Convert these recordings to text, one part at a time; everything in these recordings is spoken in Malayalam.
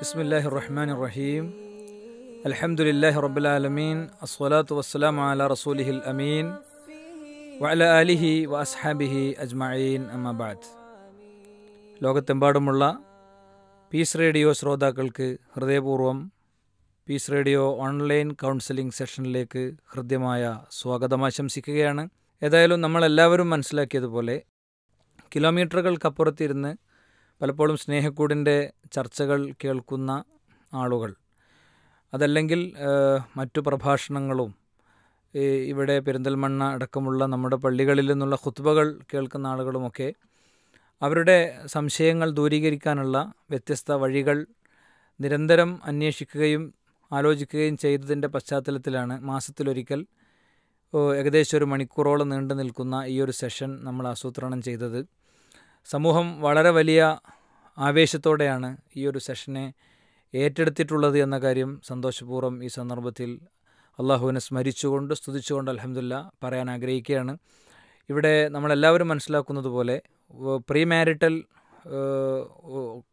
ബിസ്മില്ലാഹി റഹ്മാൻ റഹീം അലഹമുല്ലാഹി റബുലാലമീൻ അസ്വലാത്തു വസ്സലാം അല റസൂലിഹിൽ അമീൻ വഅല അലിഹി വ അസ്ഹാബിഹി അജ്മഈൻ അമ്മബാദ് ലോകത്തെമ്പാടുമുള്ള പീസ് റേഡിയോ ശ്രോതാക്കൾക്ക് ഹൃദയപൂർവ്വം പീസ് റേഡിയോ ഓൺലൈൻ കൗൺസിലിംഗ് സെഷനിലേക്ക് ഹൃദ്യമായ സ്വാഗതം ആശംസിക്കുകയാണ് ഏതായാലും നമ്മളെല്ലാവരും മനസ്സിലാക്കിയതുപോലെ കിലോമീറ്ററുകൾക്കപ്പുറത്തിരുന്ന് പലപ്പോഴും സ്നേഹക്കൂടിൻ്റെ ചർച്ചകൾ കേൾക്കുന്ന ആളുകൾ അതല്ലെങ്കിൽ മറ്റു പ്രഭാഷണങ്ങളും ഇവിടെ പെരിന്തൽമണ്ണ അടക്കമുള്ള നമ്മുടെ പള്ളികളിൽ നിന്നുള്ള ഹുത്തുബകൾ കേൾക്കുന്ന ആളുകളുമൊക്കെ അവരുടെ സംശയങ്ങൾ ദൂരീകരിക്കാനുള്ള വ്യത്യസ്ത വഴികൾ നിരന്തരം അന്വേഷിക്കുകയും ആലോചിക്കുകയും ചെയ്തതിൻ്റെ പശ്ചാത്തലത്തിലാണ് മാസത്തിലൊരിക്കൽ ഏകദേശം ഒരു മണിക്കൂറോളം നീണ്ടു നിൽക്കുന്ന ഈ ഒരു സെഷൻ നമ്മൾ ആസൂത്രണം ചെയ്തത് സമൂഹം വളരെ വലിയ ആവേശത്തോടെയാണ് ഈ ഒരു സെഷനെ ഏറ്റെടുത്തിട്ടുള്ളത് എന്ന കാര്യം സന്തോഷപൂർവ്വം ഈ സന്ദർഭത്തിൽ അള്ളാഹുവിനെ സ്മരിച്ചുകൊണ്ട് സ്തുതിച്ചുകൊണ്ട് അലഹമില്ല പറയാൻ ആഗ്രഹിക്കുകയാണ് ഇവിടെ നമ്മളെല്ലാവരും മനസ്സിലാക്കുന്നത് പോലെ പ്രീ മാരിറ്റൽ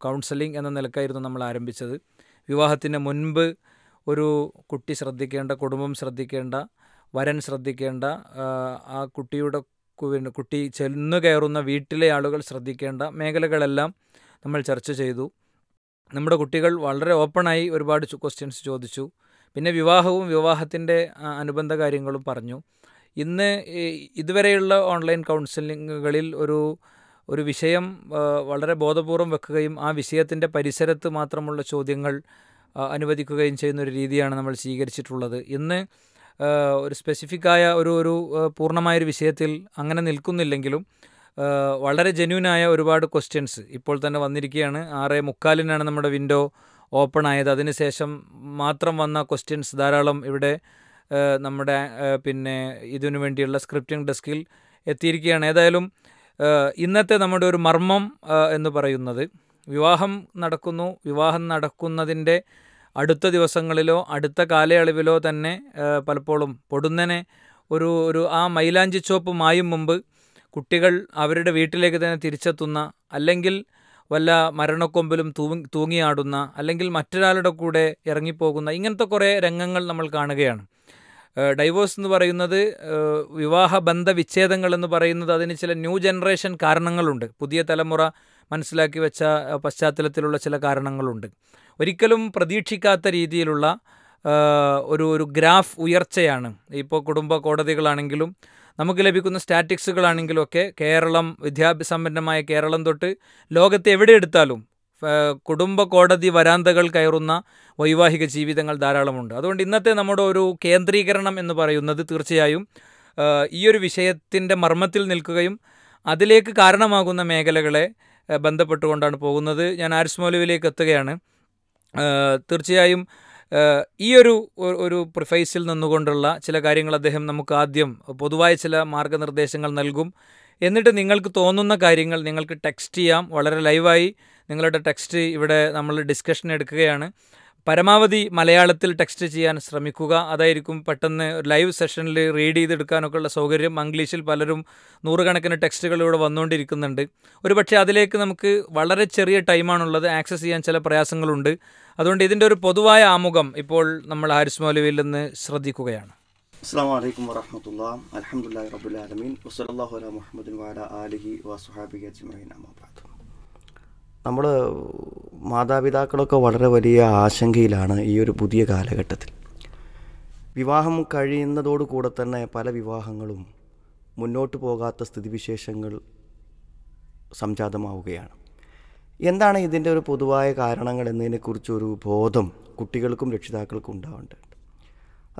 കൗൺസിലിംഗ് എന്ന നിലക്കായിരുന്നു നമ്മൾ ആരംഭിച്ചത് വിവാഹത്തിന് മുൻപ് ഒരു കുട്ടി ശ്രദ്ധിക്കേണ്ട കുടുംബം ശ്രദ്ധിക്കേണ്ട വരൻ ശ്രദ്ധിക്കേണ്ട ആ കുട്ടിയുടെ കുട്ടി ചെന്നു കയറുന്ന വീട്ടിലെ ആളുകൾ ശ്രദ്ധിക്കേണ്ട മേഖലകളെല്ലാം നമ്മൾ ചർച്ച ചെയ്തു നമ്മുടെ കുട്ടികൾ വളരെ ഓപ്പണായി ഒരുപാട് ക്വസ്റ്റ്യൻസ് ചോദിച്ചു പിന്നെ വിവാഹവും വിവാഹത്തിൻ്റെ അനുബന്ധ കാര്യങ്ങളും പറഞ്ഞു ഇന്ന് ഇതുവരെയുള്ള ഓൺലൈൻ കൗൺസിലിങ്ങുകളിൽ ഒരു ഒരു വിഷയം വളരെ ബോധപൂർവം വെക്കുകയും ആ വിഷയത്തിൻ്റെ പരിസരത്ത് മാത്രമുള്ള ചോദ്യങ്ങൾ അനുവദിക്കുകയും ചെയ്യുന്ന ഒരു രീതിയാണ് നമ്മൾ സ്വീകരിച്ചിട്ടുള്ളത് ഇന്ന് ഒരു സ്പെസിഫിക്കായ ഒരു ഒരു പൂർണ്ണമായൊരു വിഷയത്തിൽ അങ്ങനെ നിൽക്കുന്നില്ലെങ്കിലും വളരെ ജെന്യൂനായ ഒരുപാട് ക്വസ്റ്റ്യൻസ് ഇപ്പോൾ തന്നെ വന്നിരിക്കുകയാണ് ആറ് മുക്കാലിനാണ് നമ്മുടെ വിൻഡോ ഓപ്പൺ ആയത് അതിനുശേഷം മാത്രം വന്ന ക്വസ്റ്റ്യൻസ് ധാരാളം ഇവിടെ നമ്മുടെ പിന്നെ ഇതിനു വേണ്ടിയുള്ള സ്ക്രിപ്റ്റിംഗ് ഡെസ്കിൽ എത്തിയിരിക്കുകയാണ് ഏതായാലും ഇന്നത്തെ നമ്മുടെ ഒരു മർമ്മം എന്ന് പറയുന്നത് വിവാഹം നടക്കുന്നു വിവാഹം നടക്കുന്നതിൻ്റെ അടുത്ത ദിവസങ്ങളിലോ അടുത്ത കാലയളവിലോ തന്നെ പലപ്പോഴും പൊടുന്നനെ ഒരു ഒരു ആ മൈലാഞ്ചി ചോപ്പ് മായും മുമ്പ് കുട്ടികൾ അവരുടെ വീട്ടിലേക്ക് തന്നെ തിരിച്ചെത്തുന്ന അല്ലെങ്കിൽ വല്ല മരണക്കൊമ്പിലും തൂങ്ങി തൂങ്ങിയാടുന്ന അല്ലെങ്കിൽ മറ്റൊരാളുടെ കൂടെ ഇറങ്ങിപ്പോകുന്ന ഇങ്ങനത്തെ കുറേ രംഗങ്ങൾ നമ്മൾ കാണുകയാണ് ഡൈവോഴ്സ് എന്ന് പറയുന്നത് വിവാഹ ബന്ധ വിച്ഛേദങ്ങൾ എന്ന് പറയുന്നത് അതിന് ചില ന്യൂ ജനറേഷൻ കാരണങ്ങളുണ്ട് പുതിയ തലമുറ മനസ്സിലാക്കി വെച്ച പശ്ചാത്തലത്തിലുള്ള ചില കാരണങ്ങളുണ്ട് ഒരിക്കലും പ്രതീക്ഷിക്കാത്ത രീതിയിലുള്ള ഒരു ഒരു ഗ്രാഫ് ഉയർച്ചയാണ് ഇപ്പോൾ കുടുംബ കോടതികളാണെങ്കിലും നമുക്ക് ലഭിക്കുന്ന സ്റ്റാറ്റിക്സുകളാണെങ്കിലൊക്കെ കേരളം സമ്പന്നമായ കേരളം തൊട്ട് ലോകത്തെ എവിടെ എടുത്താലും കുടുംബ കോടതി വരാന്തകൾ കയറുന്ന വൈവാഹിക ജീവിതങ്ങൾ ധാരാളമുണ്ട് അതുകൊണ്ട് ഇന്നത്തെ നമ്മുടെ ഒരു കേന്ദ്രീകരണം എന്ന് പറയുന്നത് തീർച്ചയായും ഈ ഒരു വിഷയത്തിൻ്റെ മർമ്മത്തിൽ നിൽക്കുകയും അതിലേക്ക് കാരണമാകുന്ന മേഖലകളെ ബന്ധപ്പെട്ടുകൊണ്ടാണ് പോകുന്നത് ഞാൻ ആരിസ്മോലുവിലേക്ക് എത്തുകയാണ് തീർച്ചയായും ഈ ഒരു ഒരു പ്രിഫൈസിൽ നിന്നുകൊണ്ടുള്ള ചില കാര്യങ്ങൾ അദ്ദേഹം നമുക്ക് ആദ്യം പൊതുവായ ചില മാർഗനിർദ്ദേശങ്ങൾ നൽകും എന്നിട്ട് നിങ്ങൾക്ക് തോന്നുന്ന കാര്യങ്ങൾ നിങ്ങൾക്ക് ടെക്സ്റ്റ് ചെയ്യാം വളരെ ലൈവായി നിങ്ങളുടെ ടെക്സ്റ്റ് ഇവിടെ നമ്മൾ ഡിസ്കഷൻ എടുക്കുകയാണ് പരമാവധി മലയാളത്തിൽ ടെക്സ്റ്റ് ചെയ്യാൻ ശ്രമിക്കുക അതായിരിക്കും പെട്ടെന്ന് ഒരു ലൈവ് സെഷനിൽ റീഡ് ചെയ്തെടുക്കാനൊക്കെ ഉള്ള സൗകര്യം മംഗ്ലീഷിൽ പലരും നൂറുകണക്കിന് ടെക്സ്റ്റുകൾ ഇവിടെ വന്നുകൊണ്ടിരിക്കുന്നുണ്ട് പക്ഷേ അതിലേക്ക് നമുക്ക് വളരെ ചെറിയ ടൈമാണുള്ളത് ആക്സസ് ചെയ്യാൻ ചില പ്രയാസങ്ങളുണ്ട് അതുകൊണ്ട് ഇതിൻ്റെ ഒരു പൊതുവായ ആമുഖം ഇപ്പോൾ നമ്മൾ ഹാരിസ് മൗലവിയിൽ നിന്ന് ശ്രദ്ധിക്കുകയാണ് അസ്സാം വലൈക്കും വറഹമത്തുള്ള അലഹമുല്ലാ റബുലാലമീൻ വസ്ലാഹു വാല ആലിഹി വസുഹാബി അജ്മീൻ അമ്മ നമ്മൾ മാതാപിതാക്കളൊക്കെ വളരെ വലിയ ആശങ്കയിലാണ് ഈ ഒരു പുതിയ കാലഘട്ടത്തിൽ വിവാഹം കഴിയുന്നതോടുകൂടെ തന്നെ പല വിവാഹങ്ങളും മുന്നോട്ട് പോകാത്ത സ്ഥിതിവിശേഷങ്ങൾ സംജാതമാവുകയാണ് എന്താണ് ഇതിൻ്റെ ഒരു പൊതുവായ കാരണങ്ങൾ എന്നതിനെക്കുറിച്ചൊരു ബോധം കുട്ടികൾക്കും രക്ഷിതാക്കൾക്കും ഉണ്ടാവേണ്ടത്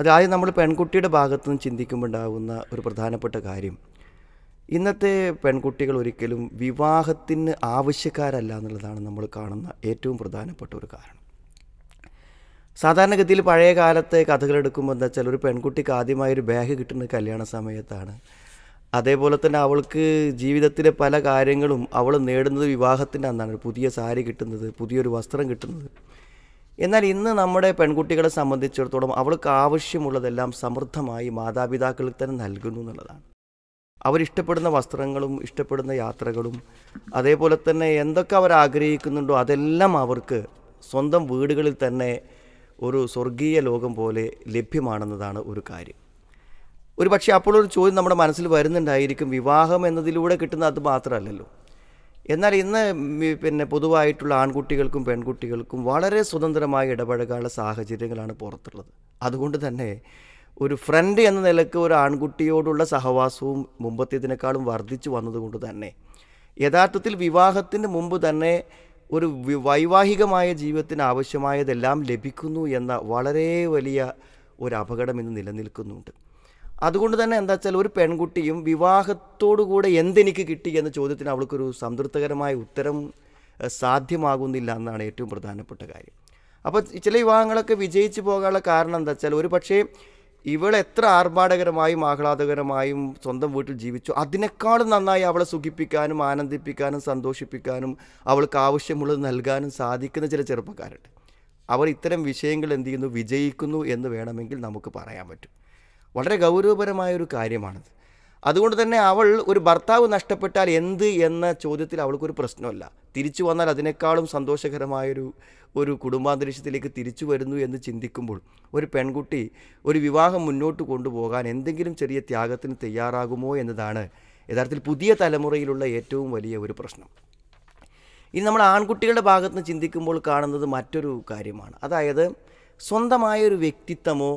അതായത് നമ്മൾ പെൺകുട്ടിയുടെ ഭാഗത്തുനിന്ന് നിന്ന് ചിന്തിക്കുമ്പോണ്ടാകുന്ന ഒരു പ്രധാനപ്പെട്ട കാര്യം ഇന്നത്തെ പെൺകുട്ടികൾ ഒരിക്കലും വിവാഹത്തിന് ആവശ്യക്കാരല്ല എന്നുള്ളതാണ് നമ്മൾ കാണുന്ന ഏറ്റവും പ്രധാനപ്പെട്ട ഒരു കാരണം സാധാരണഗതിയിൽ പഴയ കാലത്തെ കഥകളെടുക്കുമ്പോൾ എന്താ വെച്ചാൽ ഒരു പെൺകുട്ടിക്ക് ആദ്യമായി ഒരു ബാഗ് കിട്ടുന്ന കല്യാണ സമയത്താണ് അതേപോലെ തന്നെ അവൾക്ക് ജീവിതത്തിലെ പല കാര്യങ്ങളും അവൾ നേടുന്നത് വിവാഹത്തിൻ്റെ അന്നാണ് പുതിയ സാരി കിട്ടുന്നത് പുതിയൊരു വസ്ത്രം കിട്ടുന്നത് എന്നാൽ ഇന്ന് നമ്മുടെ പെൺകുട്ടികളെ സംബന്ധിച്ചിടത്തോളം അവൾക്ക് ആവശ്യമുള്ളതെല്ലാം സമൃദ്ധമായി മാതാപിതാക്കൾ തന്നെ നൽകുന്നു എന്നുള്ളതാണ് അവരിഷ്ടപ്പെടുന്ന വസ്ത്രങ്ങളും ഇഷ്ടപ്പെടുന്ന യാത്രകളും അതേപോലെ തന്നെ എന്തൊക്കെ അവർ ആഗ്രഹിക്കുന്നുണ്ടോ അതെല്ലാം അവർക്ക് സ്വന്തം വീടുകളിൽ തന്നെ ഒരു സ്വർഗീയ ലോകം പോലെ ലഭ്യമാണെന്നതാണ് ഒരു കാര്യം ഒരു പക്ഷേ അപ്പോഴൊരു ചോദ്യം നമ്മുടെ മനസ്സിൽ വരുന്നുണ്ടായിരിക്കും വിവാഹം എന്നതിലൂടെ കിട്ടുന്ന അത് മാത്രമല്ലല്ലോ എന്നാൽ ഇന്ന് പിന്നെ പൊതുവായിട്ടുള്ള ആൺകുട്ടികൾക്കും പെൺകുട്ടികൾക്കും വളരെ സ്വതന്ത്രമായി ഇടപഴകാനുള്ള സാഹചര്യങ്ങളാണ് പുറത്തുള്ളത് അതുകൊണ്ട് തന്നെ ഒരു ഫ്രണ്ട് എന്ന നിലക്ക് ഒരു ആൺകുട്ടിയോടുള്ള സഹവാസവും മുമ്പത്തേതിനേക്കാളും വർദ്ധിച്ചു വന്നതുകൊണ്ട് തന്നെ യഥാർത്ഥത്തിൽ വിവാഹത്തിന് മുമ്പ് തന്നെ ഒരു വൈവാഹികമായ ജീവിതത്തിന് ആവശ്യമായതെല്ലാം ലഭിക്കുന്നു എന്ന വളരെ വലിയ ഒരു അപകടം ഇന്ന് നിലനിൽക്കുന്നുണ്ട് അതുകൊണ്ട് തന്നെ എന്താ വെച്ചാൽ ഒരു പെൺകുട്ടിയും വിവാഹത്തോടുകൂടെ എന്തെനിക്ക് കിട്ടി എന്ന ചോദ്യത്തിന് അവൾക്കൊരു സംതൃപ്തകരമായ ഉത്തരം സാധ്യമാകുന്നില്ല എന്നാണ് ഏറ്റവും പ്രധാനപ്പെട്ട കാര്യം അപ്പോൾ ചില വിവാഹങ്ങളൊക്കെ വിജയിച്ചു പോകാനുള്ള കാരണം എന്താ വെച്ചാൽ ഒരു പക്ഷേ ഇവൾ എത്ര ആർഭാടകരമായും ആഹ്ലാദകരമായും സ്വന്തം വീട്ടിൽ ജീവിച്ചു അതിനേക്കാളും നന്നായി അവളെ സുഖിപ്പിക്കാനും ആനന്ദിപ്പിക്കാനും സന്തോഷിപ്പിക്കാനും അവൾക്ക് ആവശ്യമുള്ളത് നൽകാനും സാധിക്കുന്ന ചില ചെറുപ്പക്കാരുണ്ട് അവർ ഇത്തരം വിഷയങ്ങൾ എന്ത് ചെയ്യുന്നു വിജയിക്കുന്നു എന്ന് വേണമെങ്കിൽ നമുക്ക് പറയാൻ പറ്റും വളരെ ഗൗരവപരമായ ഒരു കാര്യമാണത് അതുകൊണ്ട് തന്നെ അവൾ ഒരു ഭർത്താവ് നഷ്ടപ്പെട്ടാൽ എന്ത് എന്ന ചോദ്യത്തിൽ അവൾക്കൊരു പ്രശ്നമല്ല തിരിച്ചു വന്നാൽ അതിനേക്കാളും സന്തോഷകരമായൊരു ഒരു കുടുംബാന്തരീക്ഷത്തിലേക്ക് തിരിച്ചു വരുന്നു എന്ന് ചിന്തിക്കുമ്പോൾ ഒരു പെൺകുട്ടി ഒരു വിവാഹം മുന്നോട്ട് കൊണ്ടുപോകാൻ എന്തെങ്കിലും ചെറിയ ത്യാഗത്തിന് തയ്യാറാകുമോ എന്നതാണ് യഥാർത്ഥത്തിൽ പുതിയ തലമുറയിലുള്ള ഏറ്റവും വലിയ ഒരു പ്രശ്നം ഇനി നമ്മൾ ആൺകുട്ടികളുടെ ഭാഗത്ത് നിന്ന് ചിന്തിക്കുമ്പോൾ കാണുന്നത് മറ്റൊരു കാര്യമാണ് അതായത് സ്വന്തമായ ഒരു വ്യക്തിത്വമോ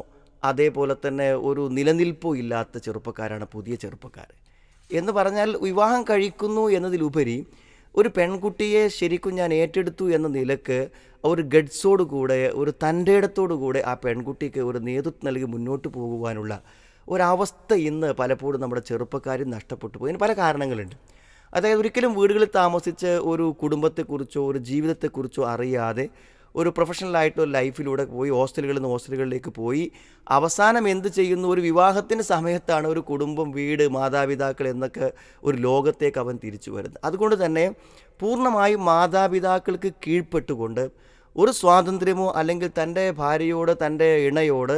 അതേപോലെ തന്നെ ഒരു നിലനിൽപ്പോ ഇല്ലാത്ത ചെറുപ്പക്കാരാണ് പുതിയ ചെറുപ്പക്കാർ എന്ന് പറഞ്ഞാൽ വിവാഹം കഴിക്കുന്നു എന്നതിലുപരി ഒരു പെൺകുട്ടിയെ ശരിക്കും ഞാൻ ഏറ്റെടുത്തു എന്ന നിലക്ക് ഒരു ഗഡ്സോടു കൂടെ ഒരു തൻ്റെ ഇടത്തോടു കൂടെ ആ പെൺകുട്ടിക്ക് ഒരു നേതൃത്വം നൽകി മുന്നോട്ട് പോകുവാനുള്ള ഒരവസ്ഥ ഇന്ന് പലപ്പോഴും നമ്മുടെ ചെറുപ്പക്കാരും നഷ്ടപ്പെട്ടു പോയി പല കാരണങ്ങളുണ്ട് അതായത് ഒരിക്കലും വീടുകളിൽ താമസിച്ച് ഒരു കുടുംബത്തെക്കുറിച്ചോ ഒരു ജീവിതത്തെക്കുറിച്ചോ അറിയാതെ ഒരു ഒരു ലൈഫിലൂടെ പോയി ഹോസ്റ്റലുകളിൽ നിന്ന് ഹോസ്റ്റലുകളിലേക്ക് പോയി അവസാനം എന്ത് ചെയ്യുന്നു ഒരു വിവാഹത്തിൻ്റെ സമയത്താണ് ഒരു കുടുംബം വീട് മാതാപിതാക്കൾ എന്നൊക്കെ ഒരു ലോകത്തേക്ക് അവൻ തിരിച്ചു വരുന്നത് അതുകൊണ്ട് തന്നെ പൂർണ്ണമായും മാതാപിതാക്കൾക്ക് കീഴ്പ്പെട്ടുകൊണ്ട് ഒരു സ്വാതന്ത്ര്യമോ അല്ലെങ്കിൽ തൻ്റെ ഭാര്യയോട് തൻ്റെ ഇണയോട്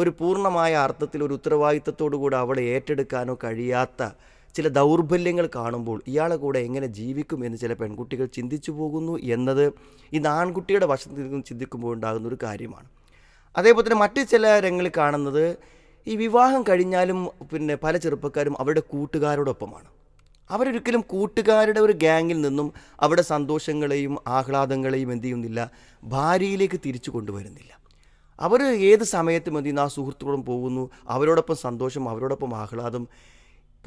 ഒരു പൂർണ്ണമായ അർത്ഥത്തിൽ ഒരു ഉത്തരവാദിത്തത്തോടു കൂടെ അവളെ ഏറ്റെടുക്കാനോ കഴിയാത്ത ചില ദൗർബല്യങ്ങൾ കാണുമ്പോൾ ഇയാളെ കൂടെ എങ്ങനെ ജീവിക്കും എന്ന് ചില പെൺകുട്ടികൾ ചിന്തിച്ചു പോകുന്നു എന്നത് ഈ ആൺകുട്ടിയുടെ വശത്ത് നിന്ന് ചിന്തിക്കുമ്പോൾ ഉണ്ടാകുന്ന ഒരു കാര്യമാണ് അതേപോലെ തന്നെ മറ്റു ചില രംഗങ്ങളിൽ കാണുന്നത് ഈ വിവാഹം കഴിഞ്ഞാലും പിന്നെ പല ചെറുപ്പക്കാരും അവരുടെ കൂട്ടുകാരോടൊപ്പമാണ് അവരൊരിക്കലും കൂട്ടുകാരുടെ ഒരു ഗ്യാങ്ങിൽ നിന്നും അവരുടെ സന്തോഷങ്ങളെയും ആഹ്ലാദങ്ങളെയും എന്ത് ചെയ്യുന്നില്ല ഭാര്യയിലേക്ക് തിരിച്ചു കൊണ്ടുവരുന്നില്ല അവർ ഏത് സമയത്തും എന്ത് ചെയ്യുന്നു ആ സുഹൃത്തുക്കളും പോകുന്നു അവരോടൊപ്പം സന്തോഷം അവരോടൊപ്പം ആഹ്ലാദം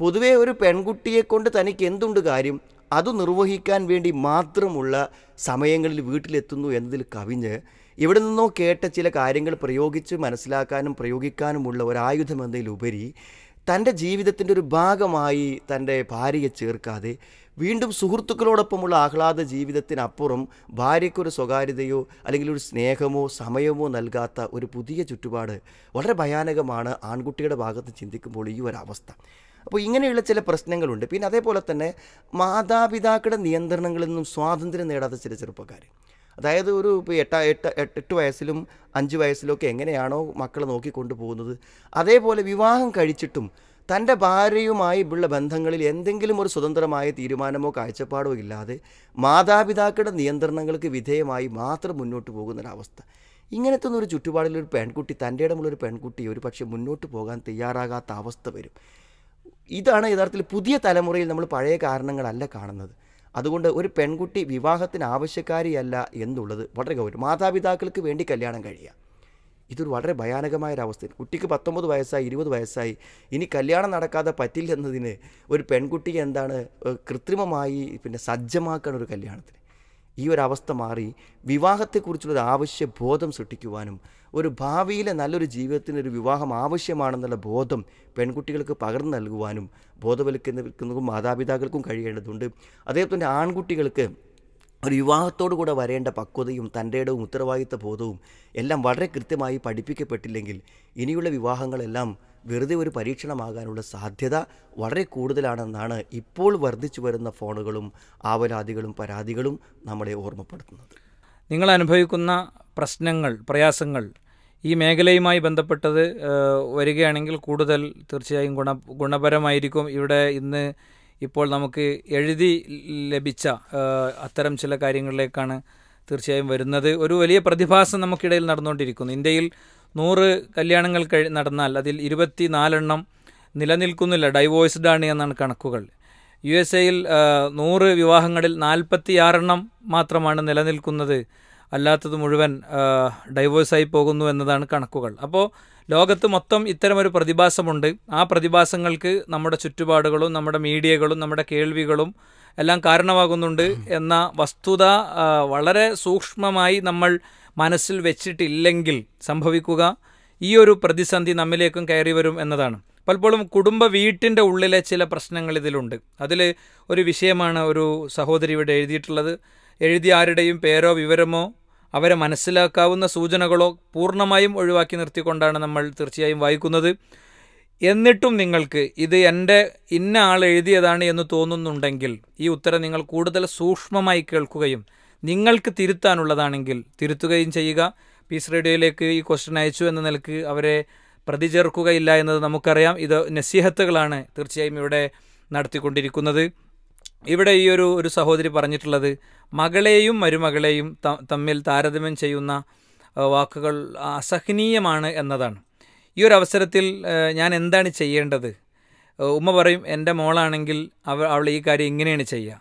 പൊതുവേ ഒരു പെൺകുട്ടിയെ കൊണ്ട് തനിക്ക് എന്തുണ്ട് കാര്യം അത് നിർവഹിക്കാൻ വേണ്ടി മാത്രമുള്ള സമയങ്ങളിൽ വീട്ടിലെത്തുന്നു എന്നതിൽ കവിഞ്ഞ് ഇവിടെ നിന്നോ കേട്ട ചില കാര്യങ്ങൾ പ്രയോഗിച്ച് മനസ്സിലാക്കാനും പ്രയോഗിക്കാനുമുള്ള ഒരായുധം എന്നതിലുപരി തൻ്റെ ജീവിതത്തിൻ്റെ ഒരു ഭാഗമായി തൻ്റെ ഭാര്യയെ ചേർക്കാതെ വീണ്ടും സുഹൃത്തുക്കളോടൊപ്പമുള്ള ആഹ്ലാദ ജീവിതത്തിനപ്പുറം ഭാര്യയ്ക്കൊരു സ്വകാര്യതയോ അല്ലെങ്കിൽ ഒരു സ്നേഹമോ സമയമോ നൽകാത്ത ഒരു പുതിയ ചുറ്റുപാട് വളരെ ഭയാനകമാണ് ആൺകുട്ടിയുടെ ഭാഗത്ത് ചിന്തിക്കുമ്പോൾ ഈ ഒരവസ്ഥ അപ്പോൾ ഇങ്ങനെയുള്ള ചില പ്രശ്നങ്ങളുണ്ട് പിന്നെ അതേപോലെ തന്നെ മാതാപിതാക്കളുടെ നിയന്ത്രണങ്ങളിൽ നിന്നും സ്വാതന്ത്ര്യം നേടാത്ത ചില ചെറുപ്പക്കാർ അതായത് ഒരു ഇപ്പോൾ എട്ട എട്ട് എട്ട് വയസ്സിലും അഞ്ച് വയസ്സിലും ഒക്കെ എങ്ങനെയാണോ മക്കളെ നോക്കി പോകുന്നത് അതേപോലെ വിവാഹം കഴിച്ചിട്ടും തൻ്റെ ഭാര്യയുമായി ഉള്ള ബന്ധങ്ങളിൽ എന്തെങ്കിലും ഒരു സ്വതന്ത്രമായ തീരുമാനമോ കാഴ്ചപ്പാടോ ഇല്ലാതെ മാതാപിതാക്കളുടെ നിയന്ത്രണങ്ങൾക്ക് വിധേയമായി മാത്രം മുന്നോട്ട് പോകുന്നൊരവസ്ഥ ഇങ്ങനത്തെ ഒരു ചുറ്റുപാടിലൊരു പെൺകുട്ടി തൻ്റെ ഇടമുള്ളൊരു പെൺകുട്ടി ഒരു പക്ഷേ മുന്നോട്ട് പോകാൻ തയ്യാറാകാത്ത അവസ്ഥ വരും ഇതാണ് യഥാർത്ഥത്തിൽ പുതിയ തലമുറയിൽ നമ്മൾ പഴയ കാരണങ്ങളല്ല കാണുന്നത് അതുകൊണ്ട് ഒരു പെൺകുട്ടി വിവാഹത്തിന് ആവശ്യക്കാരിയല്ല എന്നുള്ളത് വളരെ ഗൗരവം മാതാപിതാക്കൾക്ക് വേണ്ടി കല്യാണം കഴിയുക ഇതൊരു വളരെ ഭയാനകമായ ഒരു അവസ്ഥയാണ് കുട്ടിക്ക് പത്തൊമ്പത് വയസ്സായി ഇരുപത് വയസ്സായി ഇനി കല്യാണം നടക്കാതെ പറ്റില്ലെന്നതിന് ഒരു പെൺകുട്ടിയെ എന്താണ് കൃത്രിമമായി പിന്നെ സജ്ജമാക്കണ ഒരു കല്യാണത്തിന് ഈ ഒരു അവസ്ഥ മാറി വിവാഹത്തെക്കുറിച്ചുള്ളൊരു ആവശ്യബോധം സൃഷ്ടിക്കുവാനും ഒരു ഭാവിയിലെ നല്ലൊരു ജീവിതത്തിന് ഒരു വിവാഹം ആവശ്യമാണെന്നുള്ള ബോധം പെൺകുട്ടികൾക്ക് പകർന്നു നൽകുവാനും ബോധവൽക്കരിക്കുന്നതും മാതാപിതാക്കൾക്കും കഴിയേണ്ടതുണ്ട് അതേപോലെ തന്നെ ആൺകുട്ടികൾക്ക് ഒരു വിവാഹത്തോടു കൂടെ വരേണ്ട പക്വതയും ഇടവും ഉത്തരവാദിത്വ ബോധവും എല്ലാം വളരെ കൃത്യമായി പഠിപ്പിക്കപ്പെട്ടില്ലെങ്കിൽ ഇനിയുള്ള വിവാഹങ്ങളെല്ലാം വെറുതെ ഒരു പരീക്ഷണമാകാനുള്ള സാധ്യത വളരെ കൂടുതലാണെന്നാണ് ഇപ്പോൾ വർദ്ധിച്ചു വരുന്ന ഫോണുകളും ആവലാതികളും പരാതികളും നമ്മളെ ഓർമ്മപ്പെടുത്തുന്നത് നിങ്ങൾ അനുഭവിക്കുന്ന പ്രശ്നങ്ങൾ പ്രയാസങ്ങൾ ഈ മേഖലയുമായി ബന്ധപ്പെട്ടത് വരികയാണെങ്കിൽ കൂടുതൽ തീർച്ചയായും ഗുണ ഗുണപരമായിരിക്കും ഇവിടെ ഇന്ന് ഇപ്പോൾ നമുക്ക് എഴുതി ലഭിച്ച അത്തരം ചില കാര്യങ്ങളിലേക്കാണ് തീർച്ചയായും വരുന്നത് ഒരു വലിയ പ്രതിഭാസം നമുക്കിടയിൽ നടന്നുകൊണ്ടിരിക്കുന്നു ഇന്ത്യയിൽ നൂറ് കല്യാണങ്ങൾ കഴി നടന്നാൽ അതിൽ ഇരുപത്തി നാലെണ്ണം നിലനിൽക്കുന്നില്ല ഡൈവോഴ്സ്ഡ് ആണ് എന്നാണ് കണക്കുകൾ യു എസ് എയിൽ നൂറ് വിവാഹങ്ങളിൽ ആറെണ്ണം മാത്രമാണ് നിലനിൽക്കുന്നത് അല്ലാത്തത് മുഴുവൻ ഡൈവേഴ്സായി പോകുന്നു എന്നതാണ് കണക്കുകൾ അപ്പോൾ ലോകത്ത് മൊത്തം ഇത്തരമൊരു പ്രതിഭാസമുണ്ട് ആ പ്രതിഭാസങ്ങൾക്ക് നമ്മുടെ ചുറ്റുപാടുകളും നമ്മുടെ മീഡിയകളും നമ്മുടെ കേൾവികളും എല്ലാം കാരണമാകുന്നുണ്ട് എന്ന വസ്തുത വളരെ സൂക്ഷ്മമായി നമ്മൾ മനസ്സിൽ വെച്ചിട്ടില്ലെങ്കിൽ സംഭവിക്കുക ഈ ഒരു പ്രതിസന്ധി നമ്മിലേക്കും കയറി വരും എന്നതാണ് പലപ്പോഴും കുടുംബ വീട്ടിൻ്റെ ഉള്ളിലെ ചില പ്രശ്നങ്ങൾ ഇതിലുണ്ട് അതിൽ ഒരു വിഷയമാണ് ഒരു സഹോദരി ഇവിടെ എഴുതിയിട്ടുള്ളത് എഴുതി ആരുടെയും പേരോ വിവരമോ അവരെ മനസ്സിലാക്കാവുന്ന സൂചനകളോ പൂർണ്ണമായും ഒഴിവാക്കി നിർത്തിക്കൊണ്ടാണ് നമ്മൾ തീർച്ചയായും വായിക്കുന്നത് എന്നിട്ടും നിങ്ങൾക്ക് ഇത് എൻ്റെ ഇന്ന ആൾ എഴുതിയതാണ് എന്ന് തോന്നുന്നുണ്ടെങ്കിൽ ഈ ഉത്തരം നിങ്ങൾ കൂടുതൽ സൂക്ഷ്മമായി കേൾക്കുകയും നിങ്ങൾക്ക് തിരുത്താനുള്ളതാണെങ്കിൽ തിരുത്തുകയും ചെയ്യുക പീസ് റേഡിയോയിലേക്ക് ഈ ക്വസ്റ്റ്യൻ അയച്ചു എന്ന നിലക്ക് അവരെ പ്രതിചേർക്കുകയില്ല എന്നത് നമുക്കറിയാം ഇത് നസീഹത്തുകളാണ് തീർച്ചയായും ഇവിടെ നടത്തിക്കൊണ്ടിരിക്കുന്നത് ഇവിടെ ഈ ഒരു ഒരു സഹോദരി പറഞ്ഞിട്ടുള്ളത് മകളെയും മരുമകളെയും തമ്മിൽ താരതമ്യം ചെയ്യുന്ന വാക്കുകൾ അസഹനീയമാണ് എന്നതാണ് ഈ ഒരു അവസരത്തിൽ ഞാൻ എന്താണ് ചെയ്യേണ്ടത് ഉമ്മ പറയും എൻ്റെ മോളാണെങ്കിൽ അവൾ അവൾ ഈ കാര്യം ഇങ്ങനെയാണ് ചെയ്യുക